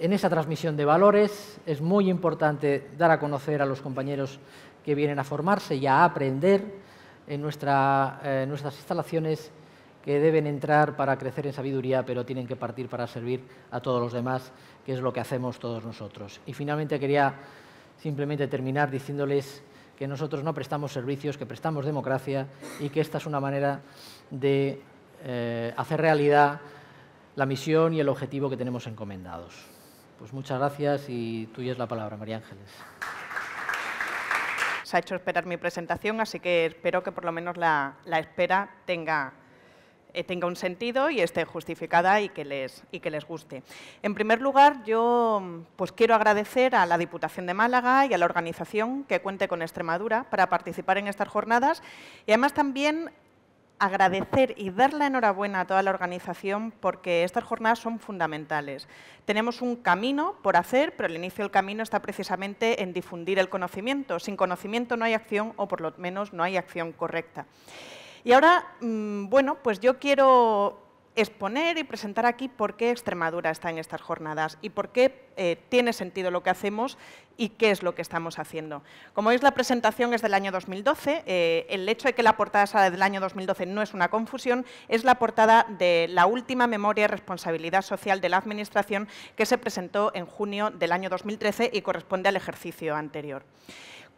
[SPEAKER 2] en esa transmisión de valores es muy importante dar a conocer a los compañeros que vienen a formarse y a aprender en, eh, nuestras instalaciones que deben entrar para crecer en sabiduría, pero tienen que partir para servir a todos los demás, que es lo que hacemos todos nosotros. Y finalmente quería simplemente terminar diciéndoles que nosotros no prestamos servicios, que prestamos democracia y que esta es una manera de eh, hacer realidad la misión y el objetivo que tenemos encomendados. Pues muchas gracias y tuya es la palabra, María Ángeles.
[SPEAKER 3] Se ha hecho esperar mi presentación, así que espero que por lo menos la, la espera tenga eh, tenga un sentido y esté justificada y que les, y que les guste. En primer lugar, yo pues, quiero agradecer a la Diputación de Málaga y a la organización que cuente con Extremadura para participar en estas jornadas y además también agradecer y dar la enhorabuena a toda la organización porque estas jornadas son fundamentales. Tenemos un camino por hacer, pero el inicio del camino está precisamente en difundir el conocimiento. Sin conocimiento no hay acción o por lo menos no hay acción correcta. Y ahora, mm, bueno, pues yo quiero exponer y presentar aquí por qué Extremadura está en estas jornadas y por qué eh, tiene sentido lo que hacemos y qué es lo que estamos haciendo. Como veis, la presentación es del año 2012. Eh, el hecho de que la portada sea del año 2012 no es una confusión, es la portada de la última memoria de responsabilidad social de la Administración que se presentó en junio del año 2013 y corresponde al ejercicio anterior.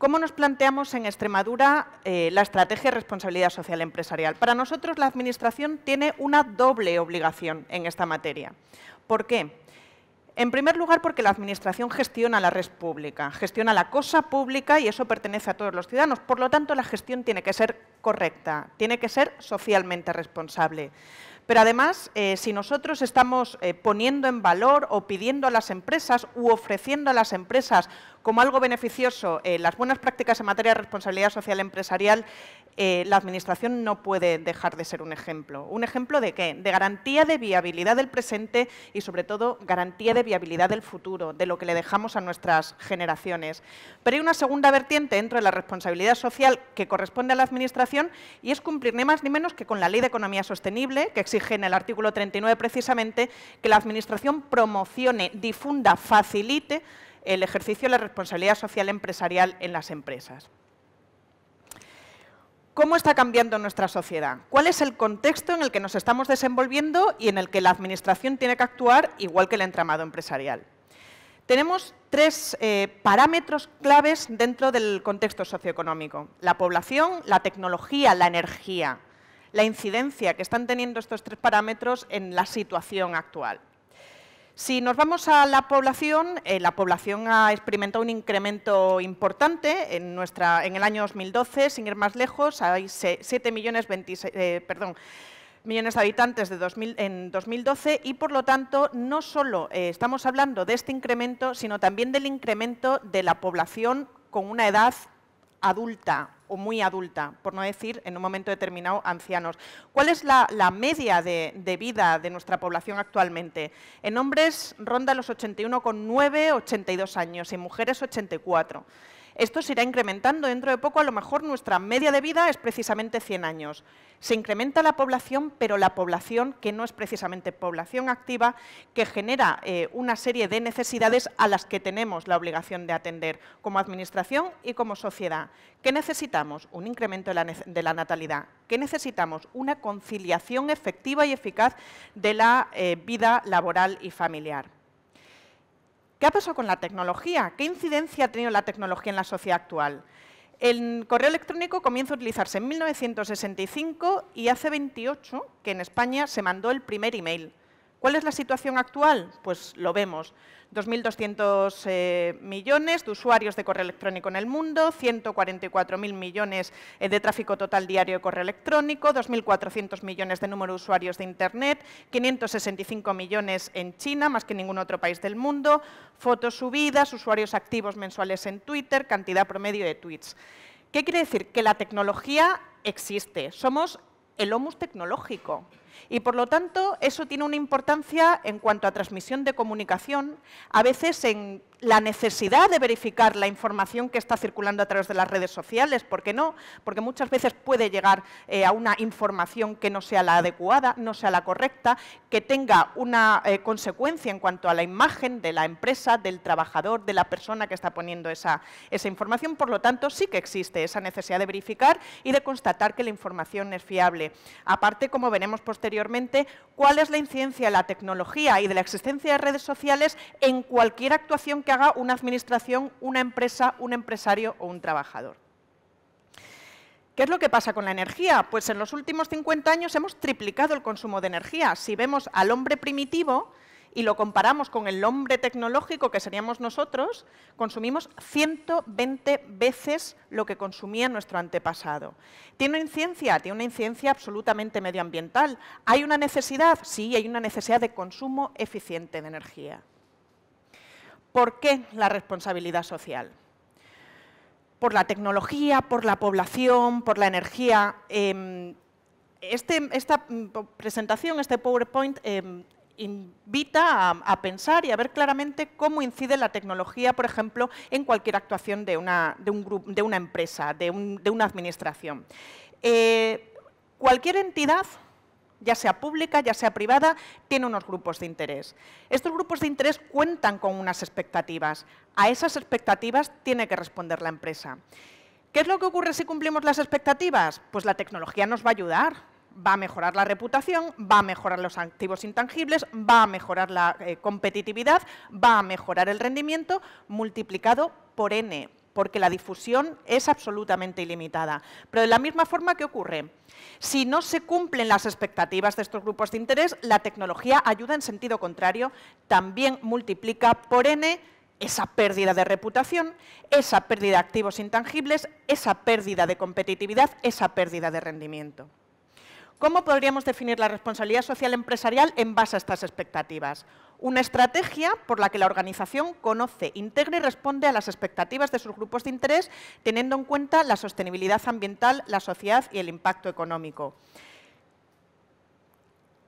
[SPEAKER 3] ¿Cómo nos planteamos en Extremadura eh, la estrategia de responsabilidad social empresarial? Para nosotros la Administración tiene una doble obligación en esta materia. ¿Por qué? En primer lugar, porque la Administración gestiona la red pública, gestiona la cosa pública y eso pertenece a todos los ciudadanos. Por lo tanto, la gestión tiene que ser correcta, tiene que ser socialmente responsable. Pero además, eh, si nosotros estamos eh, poniendo en valor o pidiendo a las empresas u ofreciendo a las empresas como algo beneficioso eh, las buenas prácticas en materia de responsabilidad social empresarial, eh, la Administración no puede dejar de ser un ejemplo. ¿Un ejemplo de qué? De garantía de viabilidad del presente y, sobre todo, garantía de viabilidad del futuro, de lo que le dejamos a nuestras generaciones. Pero hay una segunda vertiente dentro de la responsabilidad social que corresponde a la Administración y es cumplir ni más ni menos que con la Ley de Economía Sostenible, que exige en el artículo 39 precisamente que la Administración promocione, difunda, facilite el ejercicio de la responsabilidad social empresarial en las empresas. ¿Cómo está cambiando nuestra sociedad? ¿Cuál es el contexto en el que nos estamos desenvolviendo y en el que la Administración tiene que actuar igual que el entramado empresarial? Tenemos tres eh, parámetros claves dentro del contexto socioeconómico. La población, la tecnología, la energía. La incidencia que están teniendo estos tres parámetros en la situación actual. Si nos vamos a la población, eh, la población ha experimentado un incremento importante. En, nuestra, en el año 2012, sin ir más lejos, hay 7 millones, eh, millones de habitantes de 2000, en 2012 y, por lo tanto, no solo eh, estamos hablando de este incremento, sino también del incremento de la población con una edad adulta o muy adulta, por no decir en un momento determinado ancianos. ¿Cuál es la, media de, vida de nuestra población actualmente? En hombres ronda los 81,9, 82 años, en mujeres 84. Esto se irá incrementando dentro de poco, a lo mejor nuestra media de vida es precisamente 100 años. Se incrementa la población, pero la población que no es precisamente población activa, que genera eh, una serie de necesidades a las que tenemos la obligación de atender como administración y como sociedad. ¿Qué necesitamos? Un incremento de la, natalidad. ¿Qué necesitamos? Una conciliación efectiva y eficaz de la eh, vida laboral y familiar. ¿Qué ha pasado con la tecnología? ¿Qué incidencia ha tenido la tecnología en la sociedad actual? El correo electrónico comienza a utilizarse en 1965 y hace 28 que en España se mandó el primer email. ¿Cuál es la situación actual? Pues lo vemos. 2.200 eh, millones de usuarios de correo electrónico en el mundo, 144.000 millones eh, de tráfico total diario de correo electrónico, 2.400 millones de número de usuarios de Internet, 565 millones en China, más que ningún otro país del mundo, fotos subidas, usuarios activos mensuales en Twitter, cantidad promedio de tweets. ¿Qué quiere decir? Que la tecnología existe. Somos el homus tecnológico. Y por lo tanto, eso tiene una importancia en cuanto a transmisión de comunicación, a veces en la necesidad de verificar la información que está circulando a través de las redes sociales, ¿por qué no? Porque muchas veces puede llegar eh, a una información que no sea la adecuada, no sea la correcta, que tenga una eh, consecuencia en cuanto a la imagen de la empresa, del trabajador, de la persona que está poniendo esa, esa información. Por lo tanto, sí que existe esa necesidad de verificar y de constatar que la información es fiable. Aparte, como veremos posteriormente, cuál es la incidencia de la tecnología y de la existencia de redes sociales en cualquier actuación que haga una administración, una empresa, un empresario o un trabajador. ¿Qué es lo que pasa con la energía? Pues en los últimos 50 años hemos triplicado el consumo de energía. Si vemos al hombre primitivo, y lo comparamos con el hombre tecnológico que seríamos nosotros, consumimos 120 veces lo que consumía nuestro antepasado. ¿Tiene una incidencia? Tiene una incidencia absolutamente medioambiental. ¿Hay una necesidad? Sí, hay una necesidad de consumo eficiente de energía. ¿Por qué la responsabilidad social? Por la tecnología, por la población, por la energía. Em, este, esta mm, presentación, este PowerPoint, em, invita a, pensar y a ver claramente cómo incide la tecnología, por ejemplo, en cualquier actuación de una, empresa, de, una administración. Eh, cualquier entidad ya sea pública, ya sea privada, tiene unos grupos de interés. Estos grupos de interés cuentan con unas expectativas. A esas expectativas tiene que responder la empresa. ¿Qué es lo que ocurre si cumplimos las expectativas? Pues la tecnología nos va a ayudar, va a mejorar la reputación, va a mejorar los activos intangibles, va a mejorar la eh, competitividad, va a mejorar el rendimiento multiplicado por n, porque la difusión es absolutamente ilimitada. Pero de la misma forma, que ocurre? Si no se cumplen las expectativas de estos grupos de interés, la tecnología ayuda en sentido contrario, también multiplica por n esa pérdida de reputación, esa pérdida de activos intangibles, esa pérdida de competitividad, esa pérdida de rendimiento. ¿Cómo podríamos definir la responsabilidad social empresarial en base a estas expectativas? Una estrategia por la que la organización conoce, integra y responde a las expectativas de sus grupos de interés, teniendo en cuenta la sostenibilidad ambiental, la sociedad y el impacto económico.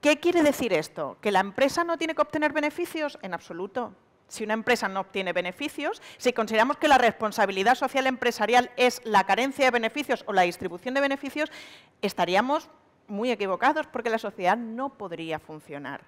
[SPEAKER 3] ¿Qué quiere decir esto? ¿Que la empresa no tiene que obtener beneficios? En absoluto. Si una empresa no obtiene beneficios, si consideramos que la responsabilidad social empresarial es la carencia de beneficios o la distribución de beneficios, estaríamos muy equivocados porque la sociedad no podría funcionar.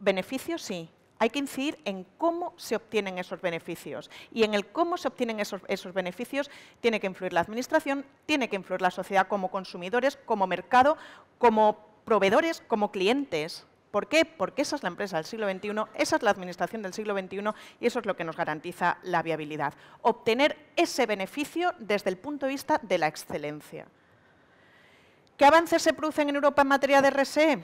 [SPEAKER 3] Beneficios sí, hay que incidir en cómo se obtienen esos beneficios. Y en el cómo se obtienen esos, esos, beneficios tiene que influir la Administración, tiene que influir la sociedad como consumidores, como mercado, como proveedores, como clientes. ¿Por qué? Porque esa es la empresa del siglo XXI, esa es la administración del siglo XXI y eso es lo que nos garantiza la viabilidad. Obtener ese beneficio desde el punto de vista de la excelencia. ¿Qué avances se producen en Europa en materia de RSE?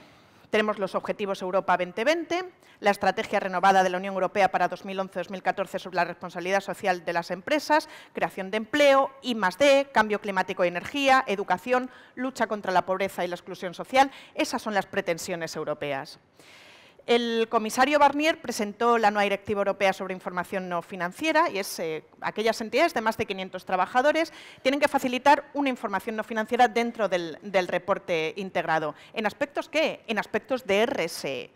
[SPEAKER 3] Tenemos los objetivos Europa 2020, la estrategia renovada de la Unión Europea para 2011-2014 sobre la responsabilidad social de las empresas, creación de empleo, I +D, cambio climático y energía, educación, lucha contra la pobreza y la exclusión social. Esas son las pretensiones europeas. El comisario Barnier presentó la nueva Directiva Europea sobre Información No Financiera y es eh, aquellas entidades de más de 500 trabajadores tienen que facilitar una información no financiera dentro del, reporte integrado. ¿En aspectos qué? En aspectos de RSE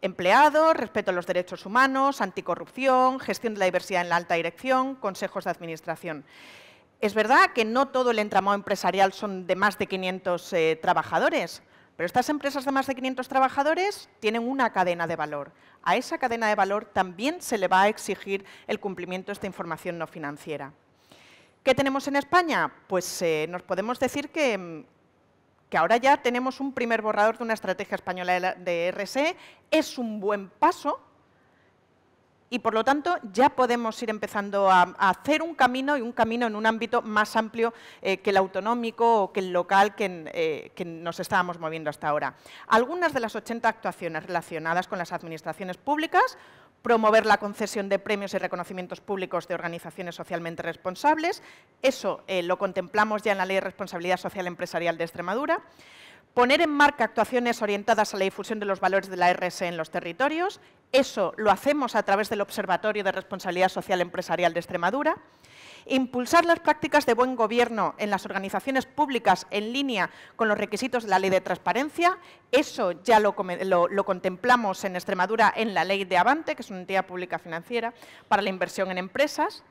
[SPEAKER 3] empleados, respeto a los derechos humanos, anticorrupción, gestión de la diversidad en la alta dirección, consejos de administración. Es verdad que no todo el entramado empresarial son de más de 500 eh, trabajadores, pero estas empresas de más de 500 trabajadores tienen una cadena de valor. A esa cadena de valor también se le va a exigir el cumplimiento de esta información no financiera. ¿Qué tenemos en España? Pues eh, nos podemos decir que, mm, que ahora ya tenemos un primer borrador de una estrategia española de RSE. E. Es un buen paso, y por lo tanto ya podemos ir empezando a, hacer un camino y un camino en un ámbito más amplio eh, que el autonómico o que el local eh, que, nos estábamos moviendo hasta ahora. Algunas de las 80 actuaciones relacionadas con las administraciones públicas promover la concesión de premios y reconocimientos públicos de organizaciones socialmente responsables. Eso eh, lo contemplamos ya en la Ley de Responsabilidad Social Empresarial de Extremadura poner en marca actuaciones orientadas a la difusión de los valores de la RSE en los territorios. Eso lo hacemos a través del Observatorio de Responsabilidad Social Empresarial de Extremadura. Impulsar las prácticas de buen gobierno en las organizaciones públicas en línea con los requisitos de la Ley de Transparencia. Eso ya lo, lo contemplamos en Extremadura en la Ley de Avante, que es una entidad pública financiera para la inversión en empresas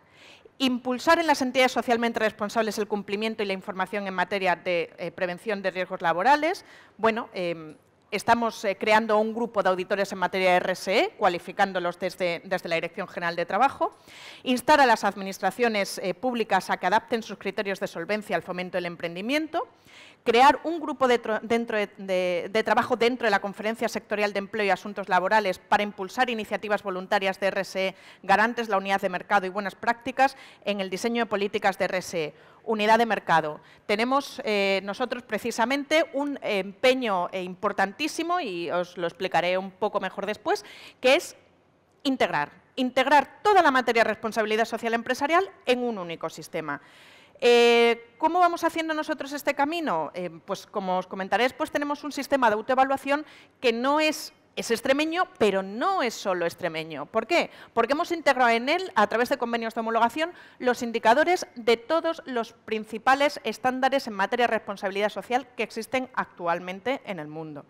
[SPEAKER 3] impulsar en las entidades socialmente responsables el cumplimiento y la información en materia de eh, prevención de riesgos laborales. Bueno, em, estamos eh, creando un grupo de auditores en materia de RSE, cualificándolos desde, desde la Dirección General de Trabajo, instar a las administraciones eh, públicas a que adapten sus criterios de solvencia al fomento del emprendimiento, crear un grupo de, dentro de, trabajo dentro de la Conferencia Sectorial de Empleo y Asuntos Laborales para impulsar iniciativas voluntarias de RSE, garantes la unidad de mercado y buenas prácticas en el diseño de políticas de RSE. Unidad de mercado. Tenemos eh, nosotros precisamente un empeño eh, importantísimo, y os lo explicaré un poco mejor después, que es integrar, integrar toda la materia de responsabilidad social empresarial en un único sistema. Eh, ¿Cómo vamos haciendo nosotros este camino? Eh, pues como os comentaré después, pues tenemos un sistema de autoevaluación que no es extremeño, pero no es solo extremeño. ¿Por qué? Porque hemos integrado en él, a través de convenios de homologación, los indicadores de todos los principales estándares en materia de responsabilidad social que existen actualmente en el mundo.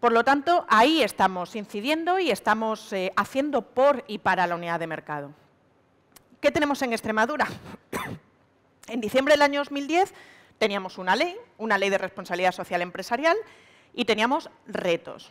[SPEAKER 3] Por lo tanto, ahí estamos incidiendo y estamos eh, haciendo por y para la unidad de mercado. ¿Qué tenemos en Extremadura? En diciembre del año 2010 teníamos una ley, una ley de responsabilidad social empresarial, y teníamos retos.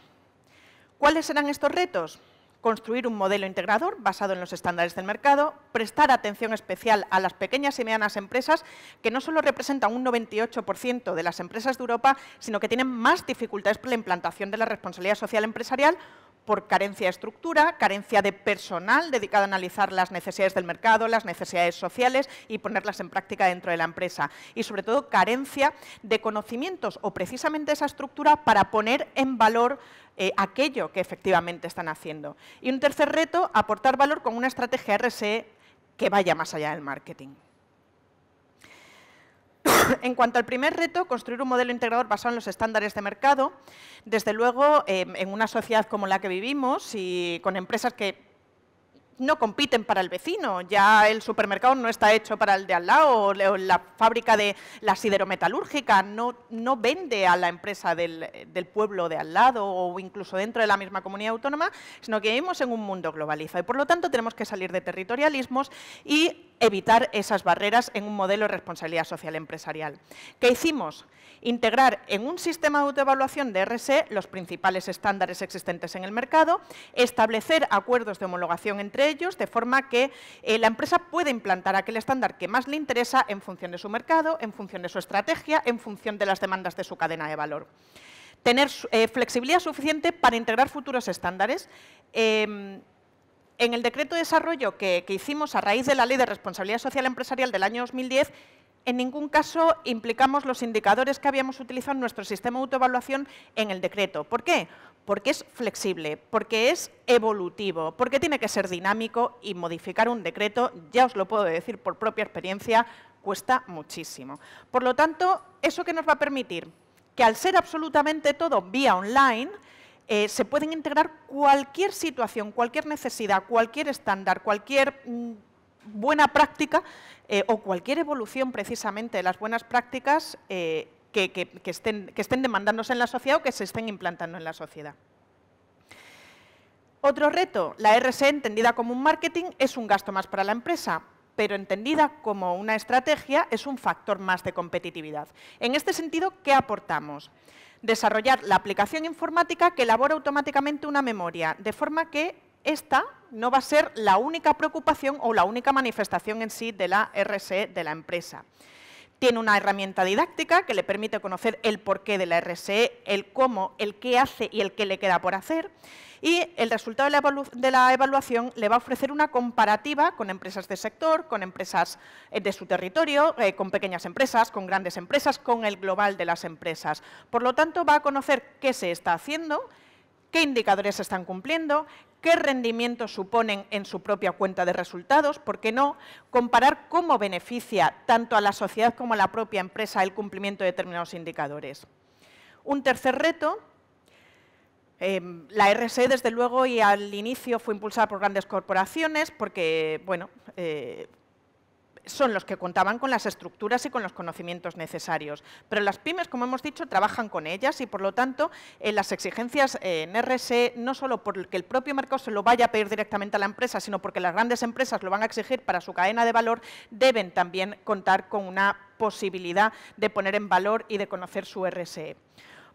[SPEAKER 3] ¿Cuáles eran estos retos? construir un modelo integrador basado en los estándares del mercado, prestar atención especial a las pequeñas y medianas empresas que no solo representan un 98% de las empresas de Europa, sino que tienen más dificultades por la implantación de la responsabilidad social empresarial por carencia de estructura, carencia de personal dedicado a analizar las necesidades del mercado, las necesidades sociales y ponerlas en práctica dentro de la empresa. Y sobre todo carencia de conocimientos o precisamente esa estructura para poner en valor eh, aquello que efectivamente están haciendo. Y un tercer reto, aportar valor con una estrategia RSE que vaya más allá del marketing. En cuanto al primer reto, construir un modelo integrador basado en los estándares de mercado, desde luego eh, en una sociedad como la que vivimos y con empresas que no compiten para el vecino, ya el supermercado no está hecho para el de al lado, o la fábrica de la siderometalúrgica no, no vende a la empresa del, del, pueblo de al lado o incluso dentro de la misma comunidad autónoma, sino que vivimos en un mundo globalizado y por lo tanto tenemos que salir de territorialismos y evitar esas barreras en un modelo de responsabilidad social empresarial. ¿Qué hicimos? integrar en un sistema de autoevaluación de RSE los principales estándares existentes en el mercado, establecer acuerdos de homologación entre ellos, de forma que eh, la empresa pueda implantar aquel estándar que más le interesa en función de su mercado, en función de su estrategia, en función de las demandas de su cadena de valor tener eh, flexibilidad suficiente para integrar futuros estándares. Em, en el decreto de desarrollo que, que, hicimos a raíz de la Ley de Responsabilidad Social Empresarial del año 2010, en ningún caso implicamos los indicadores que habíamos utilizado en nuestro sistema de autoevaluación en el decreto. ¿Por qué? Porque es flexible, porque es evolutivo, porque tiene que ser dinámico y modificar un decreto, ya os lo puedo decir por propia experiencia, cuesta muchísimo. Por lo tanto, ¿eso qué nos va a permitir? Que al ser absolutamente todo vía online, eh, se pueden integrar cualquier situación, cualquier necesidad, cualquier estándar, cualquier mm, buena práctica eh, o cualquier evolución precisamente de las buenas prácticas eh, que, estén, que estén demandándose en la sociedad o que se estén implantando en la sociedad. Otro reto, la RSE entendida como un marketing es un gasto más para la empresa, pero entendida como una estrategia es un factor más de competitividad. En este sentido, ¿qué aportamos? Desarrollar la aplicación informática que elabora automáticamente una memoria, de forma que esta no va a ser la única preocupación o la única manifestación en sí de la RSE de la empresa. Tiene una herramienta didáctica que le permite conocer el porqué de la RSE, el cómo, el qué hace y el qué le queda por hacer. Y el resultado de la, evaluación le va a ofrecer una comparativa con empresas de sector, con empresas eh, de su territorio, eh, con pequeñas empresas, con grandes empresas, con el global de las empresas. Por lo tanto, va a conocer qué se está haciendo, qué indicadores se están cumpliendo, qué rendimiento suponen en su propia cuenta de resultados, por qué no comparar cómo beneficia tanto a la sociedad como a la propia empresa el cumplimiento de determinados indicadores. Un tercer reto, em, la RSE, desde luego, y al inicio fue impulsada por grandes corporaciones porque, bueno, eh, son los que contaban con las estructuras y con los conocimientos necesarios. Pero las pymes, como hemos dicho, trabajan con ellas y, por lo tanto, en eh, las exigencias eh, en RSE, no solo porque el propio mercado se lo vaya a pedir directamente a la empresa, sino porque las grandes empresas lo van a exigir para su cadena de valor, deben también contar con una posibilidad de poner en valor y de conocer su RSE.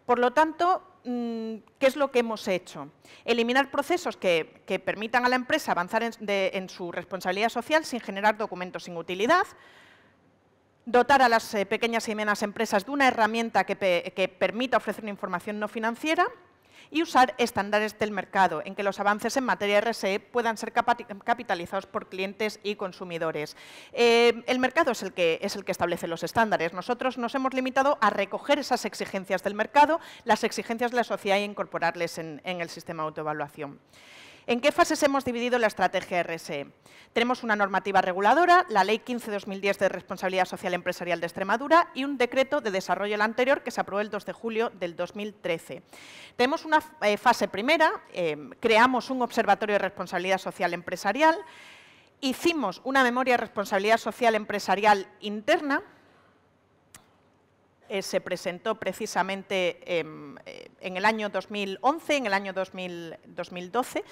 [SPEAKER 3] Por lo tanto, Mm, ¿qué es lo que hemos hecho? Eliminar procesos que, permitan a la empresa avanzar en, su responsabilidad social sin generar documentos sin utilidad, dotar a las eh, pequeñas y medianas empresas de una herramienta que, que permita ofrecer información no financiera, y usar estándares del mercado, en que los avances en materia de RSE puedan ser capitalizados por clientes y consumidores. Eh, el mercado es el, que, es el que establece los estándares. Nosotros nos hemos limitado a recoger esas exigencias del mercado, las exigencias de la sociedad e incorporarles en, en el sistema de autoevaluación. ¿En qué fases hemos dividido la estrategia RSE? Tenemos una normativa reguladora, la Ley 15-2010 de Responsabilidad Social Empresarial de Extremadura y un decreto de desarrollo el anterior que se aprobó el 2 de julio del 2013. Tenemos una eh, fase primera, eh, creamos un observatorio de responsabilidad social empresarial, hicimos una memoria de responsabilidad social empresarial interna, eh, se presentó precisamente em, eh, en el año 2011, en el año 2012,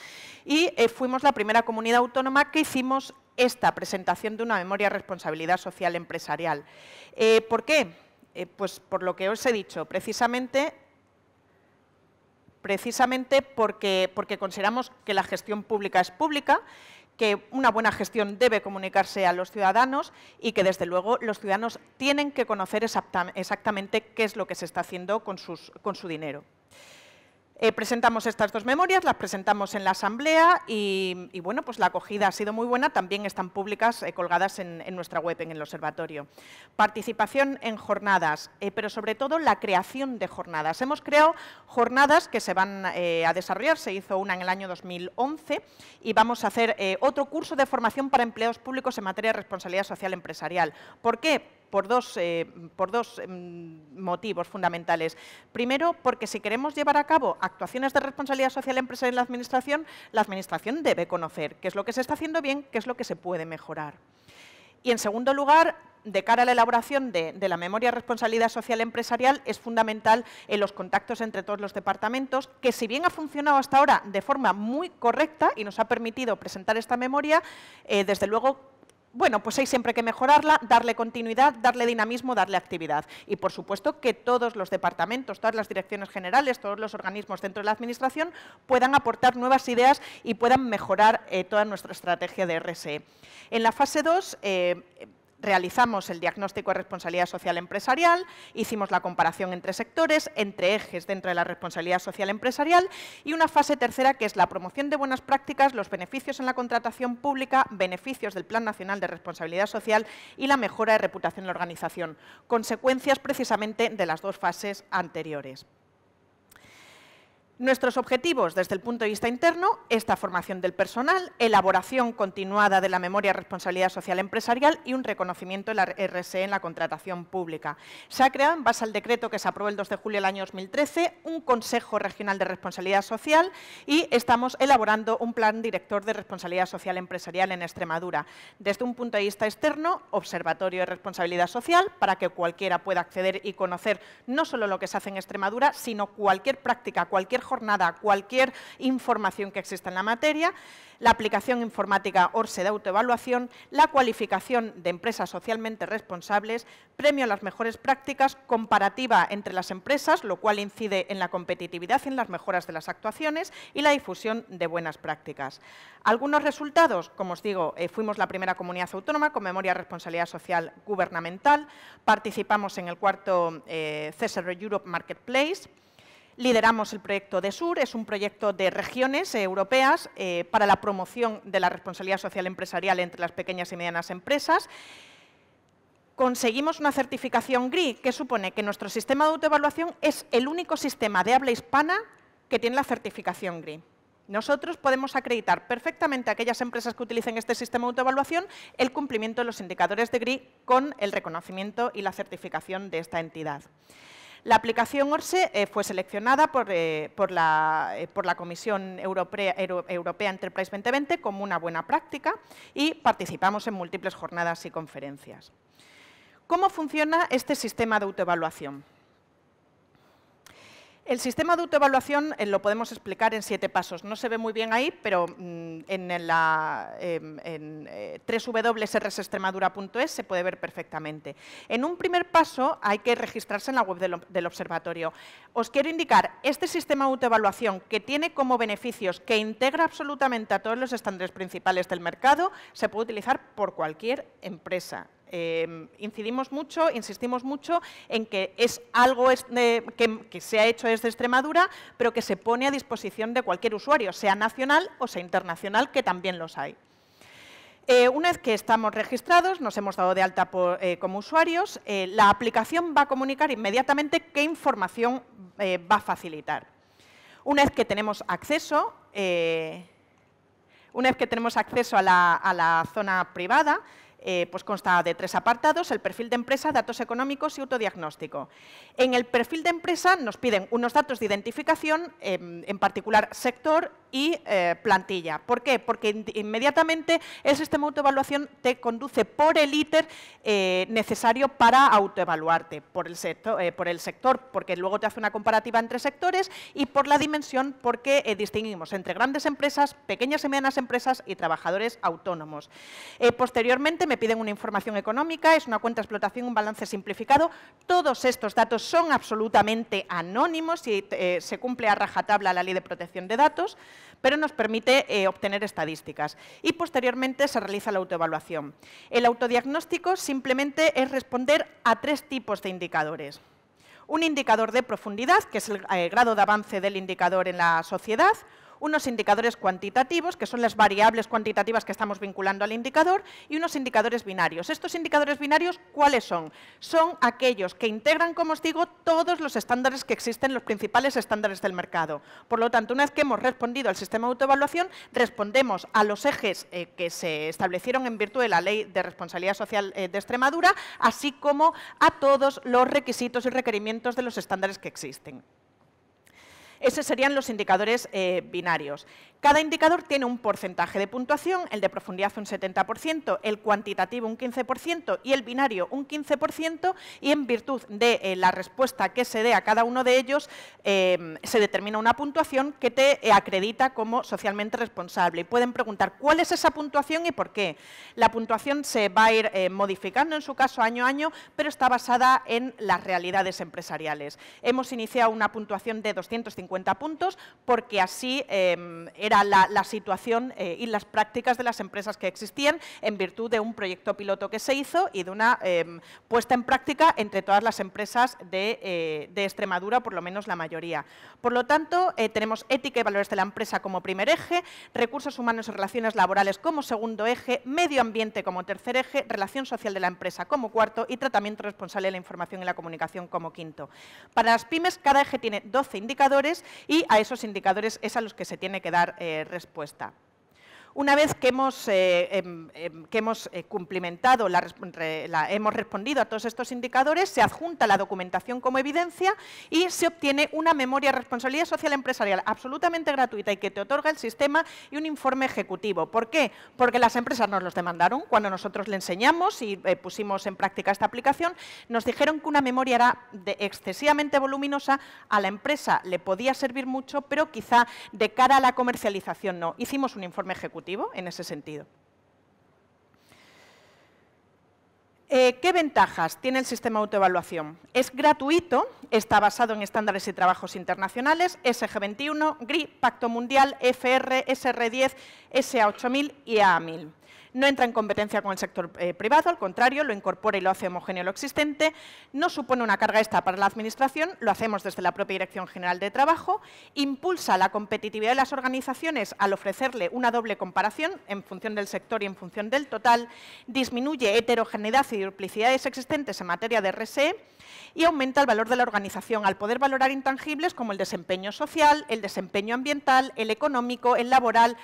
[SPEAKER 3] y eh, fuimos la primera comunidad autónoma que hicimos esta presentación de una memoria de responsabilidad social empresarial. ¿Por qué? pues por lo que os he dicho, precisamente precisamente porque, porque consideramos que la gestión pública es pública, que una buena gestión debe comunicarse a los ciudadanos y que, desde luego, los ciudadanos tienen que conocer exactamente qué es lo que se está haciendo con, su dinero. Eh, presentamos estas dos memorias, las presentamos en la Asamblea y, bueno, pues la acogida ha sido muy buena, también están públicas eh, colgadas en, nuestra web, en el Observatorio. Participación en jornadas, eh, pero sobre todo la creación de jornadas. Hemos creado jornadas que se van a desarrollar, se hizo una en el año 2011 y vamos a hacer otro curso de formación para empleados públicos en materia de responsabilidad social empresarial. ¿Por qué? por dos, eh, por dos em, motivos fundamentales. Primero, porque si queremos llevar a cabo actuaciones de responsabilidad social empresarial en la Administración, la Administración debe conocer qué es lo que se está haciendo bien, qué es lo que se puede mejorar. Y en segundo lugar, de cara a la elaboración de, la memoria responsabilidad social empresarial es fundamental en los contactos entre todos los departamentos, que si bien ha funcionado hasta ahora de forma muy correcta y nos ha permitido presentar esta memoria, eh, desde luego bueno, pues hay siempre que mejorarla, darle continuidad, darle dinamismo, darle actividad. Y por supuesto que todos los departamentos, todas las direcciones generales, todos los organismos dentro de la Administración puedan aportar nuevas ideas y puedan mejorar eh, toda nuestra estrategia de RSE. En la fase 2, realizamos el diagnóstico de responsabilidad social empresarial, hicimos la comparación entre sectores, entre ejes dentro de la responsabilidad social empresarial y una fase tercera que es la promoción de buenas prácticas, los beneficios en la contratación pública, beneficios del Plan Nacional de Responsabilidad Social y la mejora de reputación en la organización, consecuencias precisamente de las dos fases anteriores. Nuestros objetivos desde el punto de vista interno, esta formación del personal, elaboración continuada de la memoria responsabilidad social empresarial y un reconocimiento de la RSE en la contratación pública. Se ha creado, en base al decreto que se aprobó el 2 de julio del año 2013, un Consejo Regional de Responsabilidad Social y estamos elaborando un plan director de responsabilidad social empresarial en Extremadura. Desde un punto de vista externo, observatorio de responsabilidad social para que cualquiera pueda acceder y conocer no solo lo que se hace en Extremadura, sino cualquier práctica, cualquier jornada cualquier información que exista en la materia, la aplicación informática ORSE de autoevaluación, la cualificación de empresas socialmente responsables, premio a las mejores prácticas, comparativa entre las empresas, lo cual incide en la competitividad y en las mejoras de las actuaciones y la difusión de buenas prácticas. Algunos resultados, como os digo, eh, fuimos la primera comunidad autónoma con memoria de responsabilidad social gubernamental, participamos en el cuarto eh, CSR Europe Marketplace, lideramos el proyecto de Sur, es un proyecto de regiones europeas eh, para la promoción de la responsabilidad social empresarial entre las pequeñas y medianas empresas. Conseguimos una certificación GRI que supone que nuestro sistema de autoevaluación es el único sistema de habla hispana que tiene la certificación GRI. Nosotros podemos acreditar perfectamente a aquellas empresas que utilicen este sistema de autoevaluación el cumplimiento de los indicadores de GRI con el reconocimiento y la certificación de esta entidad. La aplicación ORSE eh, fue seleccionada por, eh, eh, la, Comisión Europea, Europea Enterprise 2020 como una buena práctica y participamos en múltiples jornadas y conferencias. ¿Cómo funciona este sistema de autoevaluación? El sistema de autoevaluación eh, lo podemos explicar en siete pasos. No se ve muy bien ahí, pero mm, en, la, em, eh, se puede ver perfectamente. En un primer paso hay que registrarse en la web del observatorio. Os quiero indicar, este sistema de autoevaluación que tiene como beneficios, que integra absolutamente a todos los estándares principales del mercado, se puede utilizar por cualquier empresa Em, incidimos mucho, insistimos mucho en que es algo que, se ha hecho desde Extremadura, pero que se pone a disposición de cualquier usuario, sea nacional o sea internacional, que también los hay. Eh, una vez que estamos registrados, nos hemos dado de alta eh, como usuarios, eh, la aplicación va a comunicar inmediatamente qué información va a facilitar. Una vez que tenemos acceso, una vez que tenemos acceso a la zona privada, eh, pues consta de tres apartados, el perfil de empresa, datos económicos y autodiagnóstico. En el perfil de empresa nos piden unos datos de identificación, em, en particular sector y eh, plantilla. ¿Por qué? Porque inmediatamente el sistema de autoevaluación te conduce por el íter eh, necesario para autoevaluarte, por, el sector, por el sector, porque luego te hace una comparativa entre sectores y por la dimensión, porque distinguimos entre grandes empresas, pequeñas y medianas empresas y trabajadores autónomos. posteriormente, me piden una información económica, es una cuenta de explotación, un balance simplificado. Todos estos datos son absolutamente anónimos y eh, se cumple a rajatabla la ley de protección de datos, pero nos permite eh, obtener estadísticas. Y posteriormente se realiza la autoevaluación. El autodiagnóstico simplemente es responder a tres tipos de indicadores un indicador de profundidad, que es el, eh, grado de avance del indicador en la sociedad, unos indicadores cuantitativos, que son las variables cuantitativas que estamos vinculando al indicador, y unos indicadores binarios. Estos indicadores binarios, ¿cuáles son? Son aquellos que integran, como os digo, todos los estándares que existen, los principales estándares del mercado. Por lo tanto, una vez que hemos respondido al sistema de autoevaluación, respondemos a los ejes eh, que se establecieron en virtud de la Ley de Responsabilidad Social eh, de Extremadura, así como a todos los requisitos y requerimientos de los estándares que existen. Esos serían los indicadores eh, binarios. Cada indicador tiene un porcentaje de puntuación, el de profundidad un 70%, el cuantitativo un 15% y el binario un 15%, y en virtud de eh, la respuesta que se dé a cada uno de ellos, eh, se determina una puntuación que te acredita como socialmente responsable. Y pueden preguntar cuál es esa puntuación y por qué. La puntuación se va a ir modificando, en su caso, año a año, pero está basada en las realidades empresariales. Hemos iniciado una puntuación de 250 puntos, porque así em, era la, situación eh, y las prácticas de las empresas que existían en virtud de un proyecto piloto que se hizo y de una em, puesta en práctica entre todas las empresas de, eh, de, Extremadura, por lo menos la mayoría. Por lo tanto, eh, tenemos ética y valores de la empresa como primer eje, recursos humanos y relaciones laborales como segundo eje, medio ambiente como tercer eje, relación social de la empresa como cuarto y tratamiento responsable de la información y la comunicación como quinto. Para las pymes, cada eje tiene 12 indicadores y a esos indicadores es a los que se tiene que dar eh, respuesta. Una vez que hemos, cumplimentado, hemos respondido a todos estos indicadores, se adjunta la documentación como evidencia y se obtiene una memoria de responsabilidad social empresarial absolutamente gratuita y que te otorga el sistema y un informe ejecutivo. ¿Por qué? Porque las empresas nos los demandaron cuando nosotros le enseñamos y eh, pusimos en práctica esta aplicación, nos dijeron que una memoria era excesivamente voluminosa, a la empresa le podía servir mucho, pero quizá de cara a la comercialización no. Hicimos un informe ejecutivo en ese sentido. Eh, ¿Qué ventajas tiene el sistema de autoevaluación? Es gratuito, está basado en estándares y trabajos internacionales, SG21, GRI, Pacto Mundial, FR, SR10, SA8000 y A1000. No entra en competencia con el sector eh, privado, al contrario, lo incorpora y lo hace homogéneo lo existente. No supone una carga esta para la Administración, lo hacemos desde la propia Dirección General de Trabajo. Impulsa la competitividad de las organizaciones al ofrecerle una doble comparación en función del sector y en función del total. Disminuye heterogeneidad y duplicidades existentes en materia de RSE y aumenta el valor de la organización al poder valorar intangibles como el desempeño social, el desempeño ambiental, el económico, el laboral,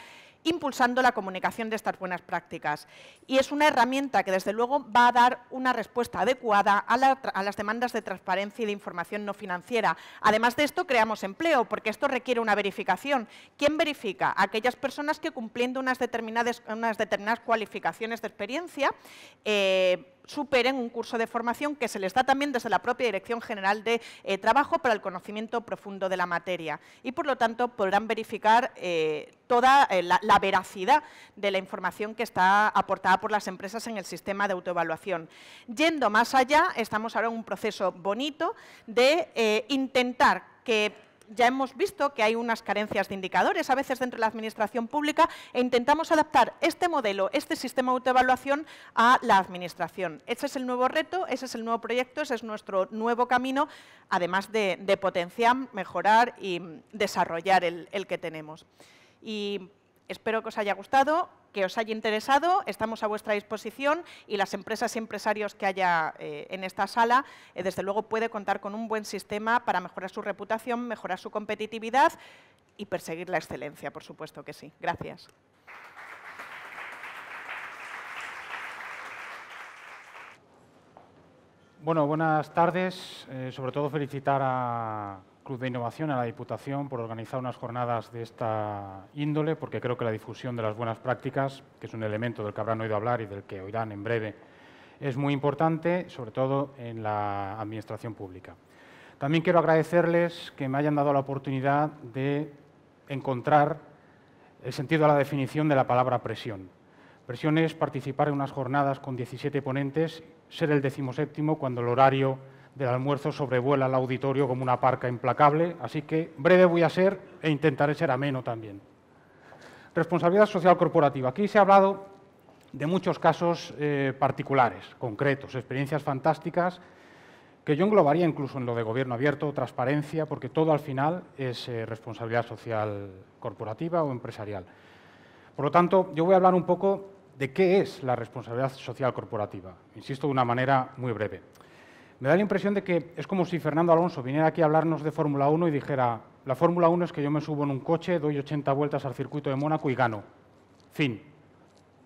[SPEAKER 3] impulsando la comunicación de estas buenas prácticas. Y es una herramienta que, desde luego, va a dar una respuesta adecuada a, las demandas de transparencia y de información no financiera. Además de esto, creamos empleo, porque esto requiere una verificación. ¿Quién verifica? Aquellas personas que, cumpliendo unas determinadas, unas determinadas cualificaciones de experiencia, eh, superen un curso de formación que se les da también desde la propia Dirección General de eh, Trabajo para el conocimiento profundo de la materia y, por lo tanto, podrán verificar eh, toda eh, la, veracidad de la información que está aportada por las empresas en el sistema de autoevaluación. Yendo más allá, estamos ahora en un proceso bonito de intentar que ya hemos visto que hay unas carencias de indicadores a veces dentro de la administración pública e intentamos adaptar este modelo, este sistema de autoevaluación a la administración. Ese es el nuevo reto, ese es el nuevo proyecto, ese es nuestro nuevo camino, además de, potenciar, mejorar y desarrollar el, el que tenemos. Y espero que os haya gustado que os haya interesado, estamos a vuestra disposición y las empresas y empresarios que haya eh, en esta sala, eh, desde luego puede contar con un buen sistema para mejorar su reputación, mejorar su competitividad y perseguir la excelencia, por supuesto que sí. Gracias.
[SPEAKER 4] Bueno, buenas tardes. Eh, sobre todo felicitar a, Club de Innovación, a la Diputación por organizar unas jornadas de esta índole, porque creo que la difusión de las buenas prácticas, que es un elemento del que habrán oído hablar y del que oirán en breve, es muy importante, sobre todo en la Administración Pública. También quiero agradecerles que me hayan dado la oportunidad de encontrar el sentido a la definición de la palabra presión. Presión es participar en unas jornadas con 17 ponentes, ser el decimoséptimo cuando el horario del almuerzo sobrevuela el auditorio como una parca implacable, así que breve voy a ser e intentaré ser ameno también. Responsabilidad social corporativa. Aquí se ha hablado de muchos casos eh, particulares, concretos, experiencias fantásticas, que yo englobaría incluso en lo de gobierno abierto, transparencia, porque todo al final es eh, responsabilidad social corporativa o empresarial. Por lo tanto, yo voy a hablar un poco de qué es la responsabilidad social corporativa, insisto, de una manera muy breve me da la impresión de que es como si Fernando Alonso viniera aquí a hablarnos de Fórmula 1 y dijera, la Fórmula 1 es que yo me subo en un coche, doy 80 vueltas al circuito de Mónaco y gano. Fin.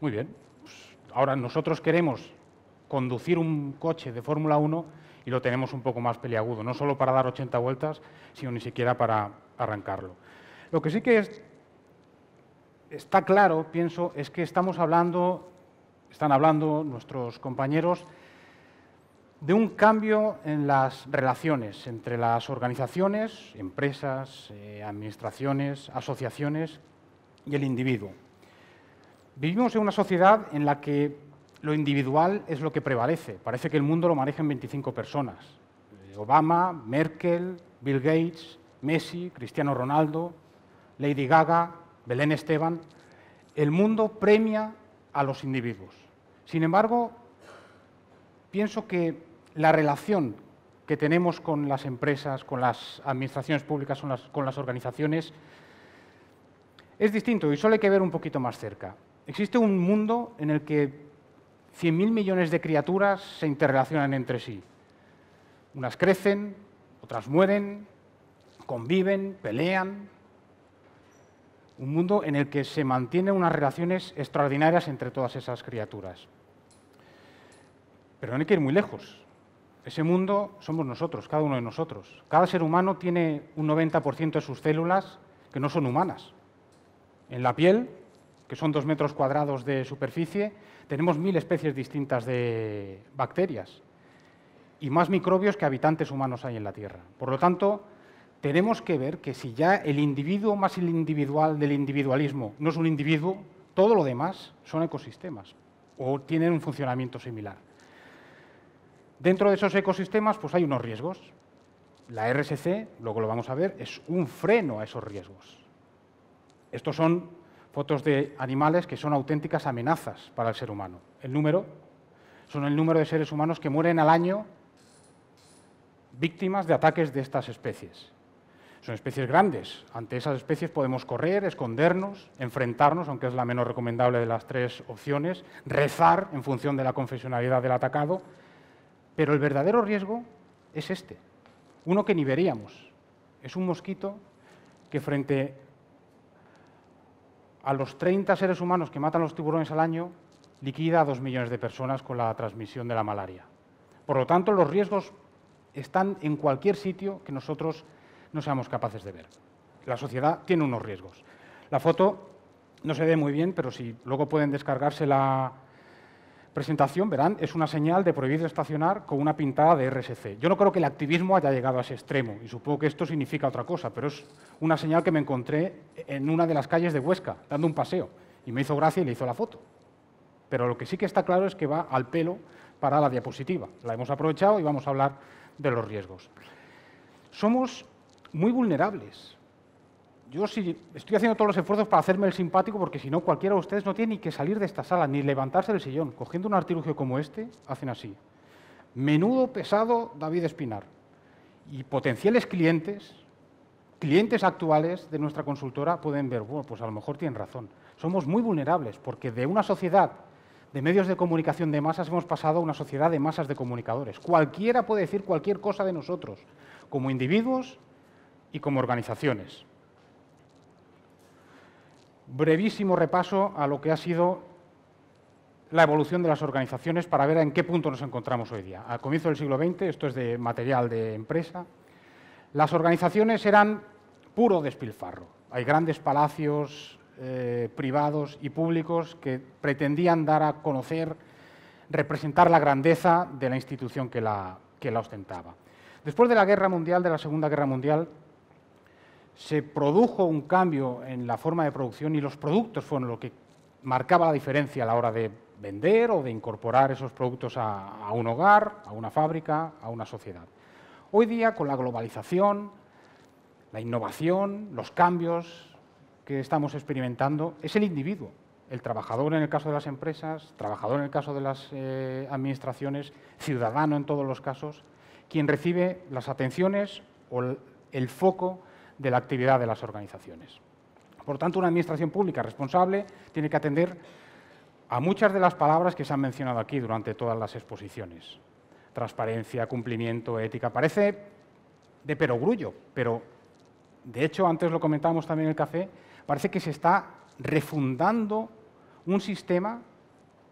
[SPEAKER 4] Muy bien. Pues, ahora nosotros queremos conducir un coche de Fórmula 1 y lo tenemos un poco más peliagudo, no solo para dar 80 vueltas, sino ni siquiera para arrancarlo. Lo que sí que está claro, pienso, es que estamos hablando, están hablando nuestros compañeros de un cambio en las relaciones entre las organizaciones, empresas, eh, administraciones, asociaciones y el individuo. Vivimos en una sociedad en la que lo individual es lo que prevalece. Parece que el mundo lo manejan 25 personas. Eh, Obama, Merkel, Bill Gates, Messi, Cristiano Ronaldo, Lady Gaga, Belén Esteban. El mundo premia a los individuos. Sin embargo, pienso que la relación que tenemos con las empresas, con las administraciones públicas, con las, organizaciones, es distinto y solo hay que ver un poquito más cerca. Existe un mundo en el que 100.000 millones de criaturas se interrelacionan entre sí. Unas crecen, otras mueren, conviven, pelean. Un mundo en el que se mantienen unas relaciones extraordinarias entre todas esas criaturas. Pero no hay que ir muy lejos. Ese mundo somos nosotros, cada uno de nosotros. Cada ser humano tiene un 90% de sus células que no son humanas. En la piel, que son dos metros cuadrados de superficie, tenemos mil especies distintas de bacterias y más microbios que habitantes humanos hay en la Tierra. Por lo tanto, tenemos que ver que si ya el individuo más el individual del individualismo no es un individuo, todo lo demás son ecosistemas o tienen un funcionamiento similar. Dentro de esos ecosistemas pues hay unos riesgos. La RSC, luego lo vamos a ver, es un freno a esos riesgos. Estos son fotos de animales que son auténticas amenazas para el ser humano. El número son el número de seres humanos que mueren al año víctimas de ataques de estas especies. Son especies grandes. Ante esas especies podemos correr, escondernos, enfrentarnos, aunque es la menos recomendable de las tres opciones, rezar en función de la confesionalidad del atacado pero el verdadero riesgo es este, uno que ni veríamos. Es un mosquito que frente a los 30 seres humanos que matan los tiburones al año, liquida a 2 millones de personas con la transmisión de la malaria. Por lo tanto, los riesgos están en cualquier sitio que nosotros no seamos capaces de ver. La sociedad tiene unos riesgos. La foto no se ve muy bien, pero si luego pueden descargarse la, presentación, verán, es una señal de prohibir estacionar con una pintada de RSC. Yo no creo que el activismo haya llegado a ese extremo, y supongo que esto significa otra cosa, pero es una señal que me encontré en una de las calles de Huesca, dando un paseo, y me hizo gracia y le hizo la foto. Pero lo que sí que está claro es que va al pelo para la diapositiva. La hemos aprovechado y vamos a hablar de los riesgos. Somos muy vulnerables yo sí estoy haciendo todos los esfuerzos para hacerme el simpático, porque si no, cualquiera de ustedes no tiene ni que salir de esta sala, ni levantarse del sillón. Cogiendo un artilugio como este, hacen así. Menudo pesado David Espinar. Y potenciales clientes, clientes actuales de nuestra consultora, pueden ver, bueno, pues a lo mejor tienen razón. Somos muy vulnerables, porque de una sociedad de medios de comunicación de masas hemos pasado a una sociedad de masas de comunicadores. Cualquiera puede decir cualquier cosa de nosotros, como individuos y como organizaciones brevísimo repaso a lo que ha sido la evolución de las organizaciones para ver en qué punto nos encontramos hoy día. Al comienzo del siglo XX, esto es de material de empresa, las organizaciones eran puro despilfarro. Hay grandes palacios eh, privados y públicos que pretendían dar a conocer, representar la grandeza de la institución que la, que la ostentaba. Después de la Guerra Mundial, de la Segunda Guerra Mundial, se produjo un cambio en la forma de producción y los productos fueron lo que marcaba la diferencia a la hora de vender o de incorporar esos productos a, un hogar, a una fábrica, a una sociedad. Hoy día, con la globalización, la innovación, los cambios que estamos experimentando, es el individuo, el trabajador en el caso de las empresas, trabajador en el caso de las eh, administraciones, ciudadano en todos los casos, quien recibe las atenciones o el foco de la actividad de las organizaciones. Por tanto, una administración pública responsable tiene que atender a muchas de las palabras que se han mencionado aquí durante todas las exposiciones. Transparencia, cumplimiento, ética. Parece de perogrullo, pero de hecho, antes lo comentábamos también en el café, parece que se está refundando un sistema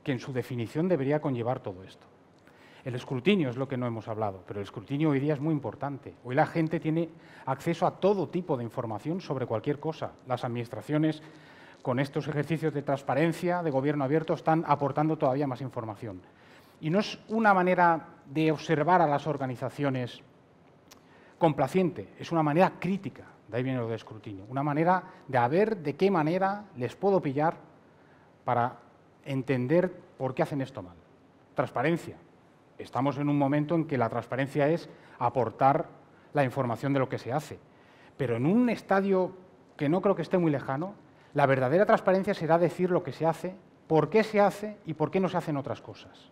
[SPEAKER 4] que en su definición debería conllevar todo esto. El escrutinio es lo que no hemos hablado, pero el escrutinio hoy día es muy importante. Hoy la gente tiene acceso a todo tipo de información sobre cualquier cosa. Las administraciones, con estos ejercicios de transparencia, de gobierno abierto, están aportando todavía más información. Y no es una manera de observar a las organizaciones complaciente, es una manera crítica, de ahí viene lo de escrutinio, una manera de ver de qué manera les puedo pillar para entender por qué hacen esto mal. Transparencia, Estamos en un momento en que la transparencia es aportar la información de lo que se hace. Pero en un estadio que no creo que esté muy lejano, la verdadera transparencia será decir lo que se hace, por qué se hace y por qué no se hacen otras cosas,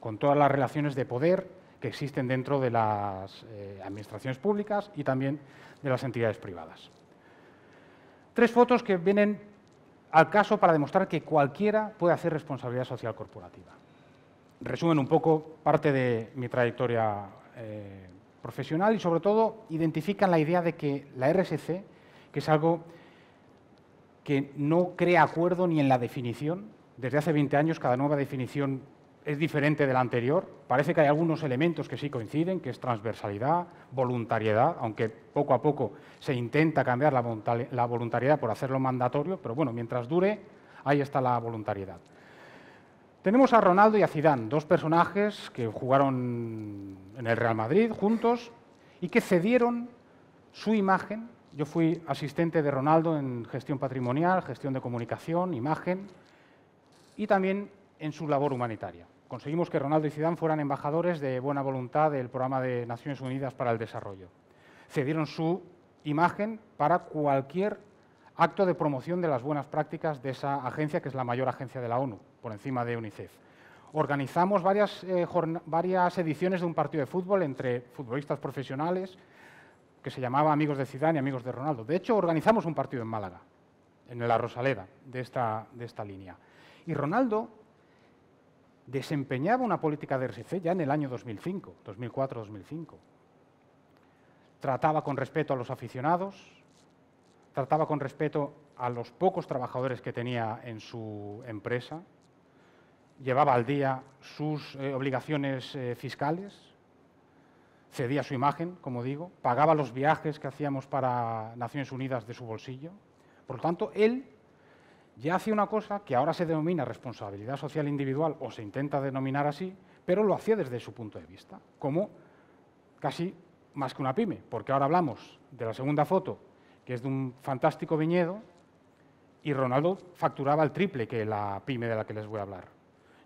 [SPEAKER 4] con todas las relaciones de poder que existen dentro de las eh, administraciones públicas y también de las entidades privadas. Tres fotos que vienen al caso para demostrar que cualquiera puede hacer responsabilidad social corporativa resumen un poco parte de mi trayectoria eh, profesional y sobre todo identifican la idea de que la RSC, que es algo que no crea acuerdo ni en la definición, desde hace 20 años cada nueva definición es diferente de la anterior, parece que hay algunos elementos que sí coinciden, que es transversalidad, voluntariedad, aunque poco a poco se intenta cambiar la voluntariedad por hacerlo mandatorio, pero bueno, mientras dure, ahí está la voluntariedad. Tenemos a Ronaldo y a Zidane, dos personajes que jugaron en el Real Madrid juntos y que cedieron su imagen. Yo fui asistente de Ronaldo en gestión patrimonial, gestión de comunicación, imagen y también en su labor humanitaria. Conseguimos que Ronaldo y Zidane fueran embajadores de buena voluntad del programa de Naciones Unidas para el Desarrollo. Cedieron su imagen para cualquier acto de promoción de las buenas prácticas de esa agencia, que es la mayor agencia de la ONU por encima de UNICEF. Organizamos eh, varias, ediciones de un partido de fútbol entre futbolistas profesionales, que se llamaba Amigos de Zidane y Amigos de Ronaldo. De hecho, organizamos un partido en Málaga, en la Rosaleda, de esta, de esta línea. Y Ronaldo desempeñaba una política de RSC ya en el año 2005, 2004-2005. Trataba con respeto a los aficionados, trataba con respeto a los pocos trabajadores que tenía en su empresa, llevaba al día sus eh, obligaciones eh, fiscales, cedía su imagen, como digo, pagaba los viajes que hacíamos para Naciones Unidas de su bolsillo. Por lo tanto, él ya hacía una cosa que ahora se denomina responsabilidad social individual o se intenta denominar así, pero lo hacía desde su punto de vista, como casi más que una pyme, porque ahora hablamos de la segunda foto, que es de un fantástico viñedo, y Ronaldo facturaba el triple que la pyme de la que les voy a hablar.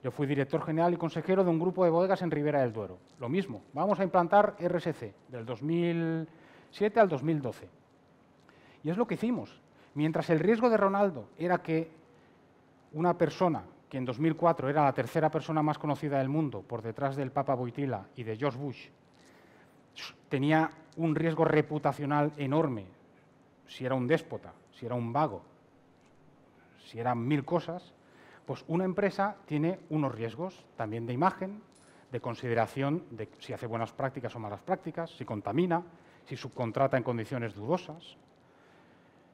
[SPEAKER 4] Yo fui director general y consejero de un grupo de bodegas en Ribera del Duero. Lo mismo, vamos a implantar RSC del 2007 al 2012. Y es lo que hicimos. Mientras el riesgo de Ronaldo era que una persona que en 2004 era la tercera persona más conocida del mundo por detrás del Papa Boitila y de George Bush, tenía un riesgo reputacional enorme si era un déspota, si era un vago, si eran mil cosas, pues una empresa tiene unos riesgos también de imagen, de consideración de si hace buenas prácticas o malas prácticas, si contamina, si subcontrata en condiciones dudosas,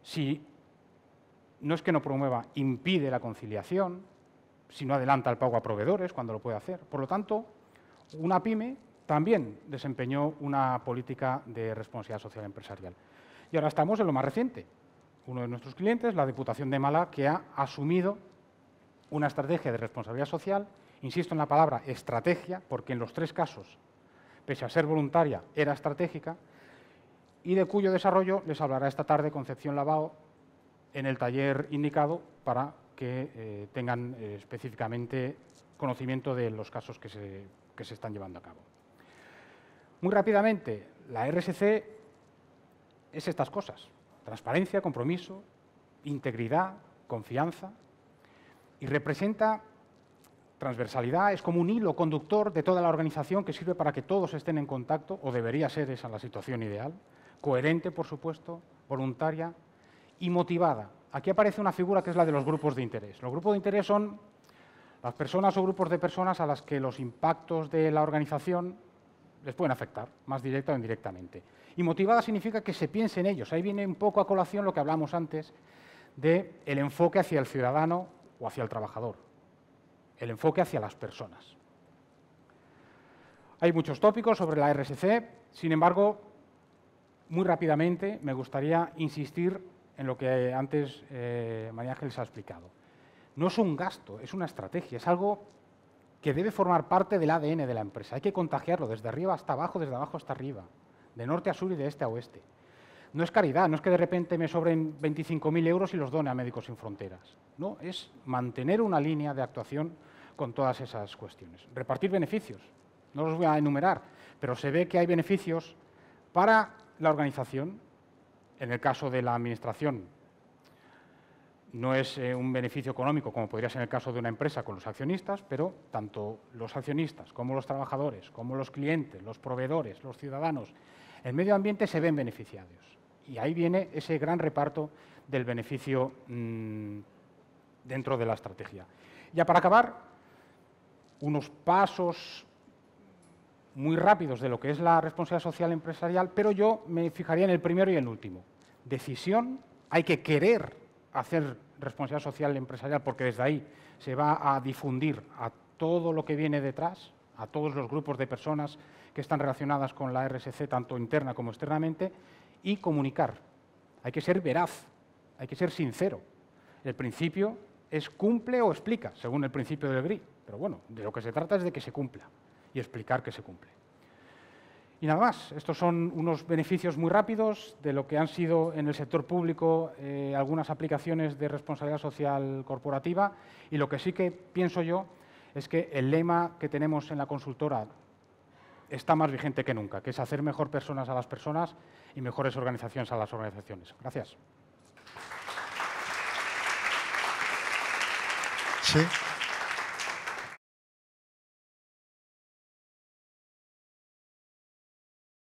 [SPEAKER 4] si no es que no promueva, impide la conciliación, si no adelanta el pago a proveedores cuando lo puede hacer. Por lo tanto, una pyme también desempeñó una política de responsabilidad social empresarial. Y ahora estamos en lo más reciente. Uno de nuestros clientes, la Diputación de Mala, que ha asumido una estrategia de responsabilidad social, insisto en la palabra estrategia, porque en los tres casos, pese a ser voluntaria, era estratégica, y de cuyo desarrollo les hablará esta tarde Concepción Lavao en el taller indicado para que eh, tengan eh, específicamente conocimiento de los casos que se, que se están llevando a cabo. Muy rápidamente, la RSC es estas cosas, transparencia, compromiso, integridad, confianza, y representa transversalidad, es como un hilo conductor de toda la organización que sirve para que todos estén en contacto, o debería ser esa la situación ideal, coherente, por supuesto, voluntaria y motivada. Aquí aparece una figura que es la de los grupos de interés. Los grupos de interés son las personas o grupos de personas a las que los impactos de la organización les pueden afectar, más directa o indirectamente. Y motivada significa que se piense en ellos. Ahí viene un poco a colación lo que hablamos antes del enfoque hacia el ciudadano o hacia el trabajador. El enfoque hacia las personas. Hay muchos tópicos sobre la RSC, sin embargo, muy rápidamente me gustaría insistir en lo que antes eh, María Ángeles ha explicado. No es un gasto, es una estrategia, es algo que debe formar parte del ADN de la empresa. Hay que contagiarlo desde arriba hasta abajo, desde abajo hasta arriba, de norte a sur y de este a oeste no es caridad, no es que de repente me sobren 25.000 euros y los done a Médicos Sin Fronteras. No, es mantener una línea de actuación con todas esas cuestiones. Repartir beneficios, no los voy a enumerar, pero se ve que hay beneficios para la organización, en el caso de la administración, no es eh, un beneficio económico, como podría ser en el caso de una empresa con los accionistas, pero tanto los accionistas como los trabajadores, como los clientes, los proveedores, los ciudadanos, el medio ambiente se ven beneficiados. Y ahí viene ese gran reparto del beneficio mm, dentro de la estrategia. Ya para acabar, unos pasos muy rápidos de lo que es la responsabilidad social empresarial, pero yo me fijaría en el primero y en el último. Decisión, hay que querer hacer responsabilidad social empresarial porque desde ahí se va a difundir a todo lo que viene detrás, a todos los grupos de personas que están relacionadas con la RSC, tanto interna como externamente, y comunicar. Hay que ser veraz, hay que ser sincero. El principio es cumple o explica, según el principio del Gris. Pero bueno, de lo que se trata es de que se cumpla y explicar que se cumple. Y nada más, estos son unos beneficios muy rápidos de lo que han sido en el sector público eh, algunas aplicaciones de responsabilidad social corporativa y lo que sí que pienso yo es que el lema que tenemos en la consultora está más vigente que nunca, que es hacer mejor personas a las personas y mejores organizaciones a las organizaciones. Gracias.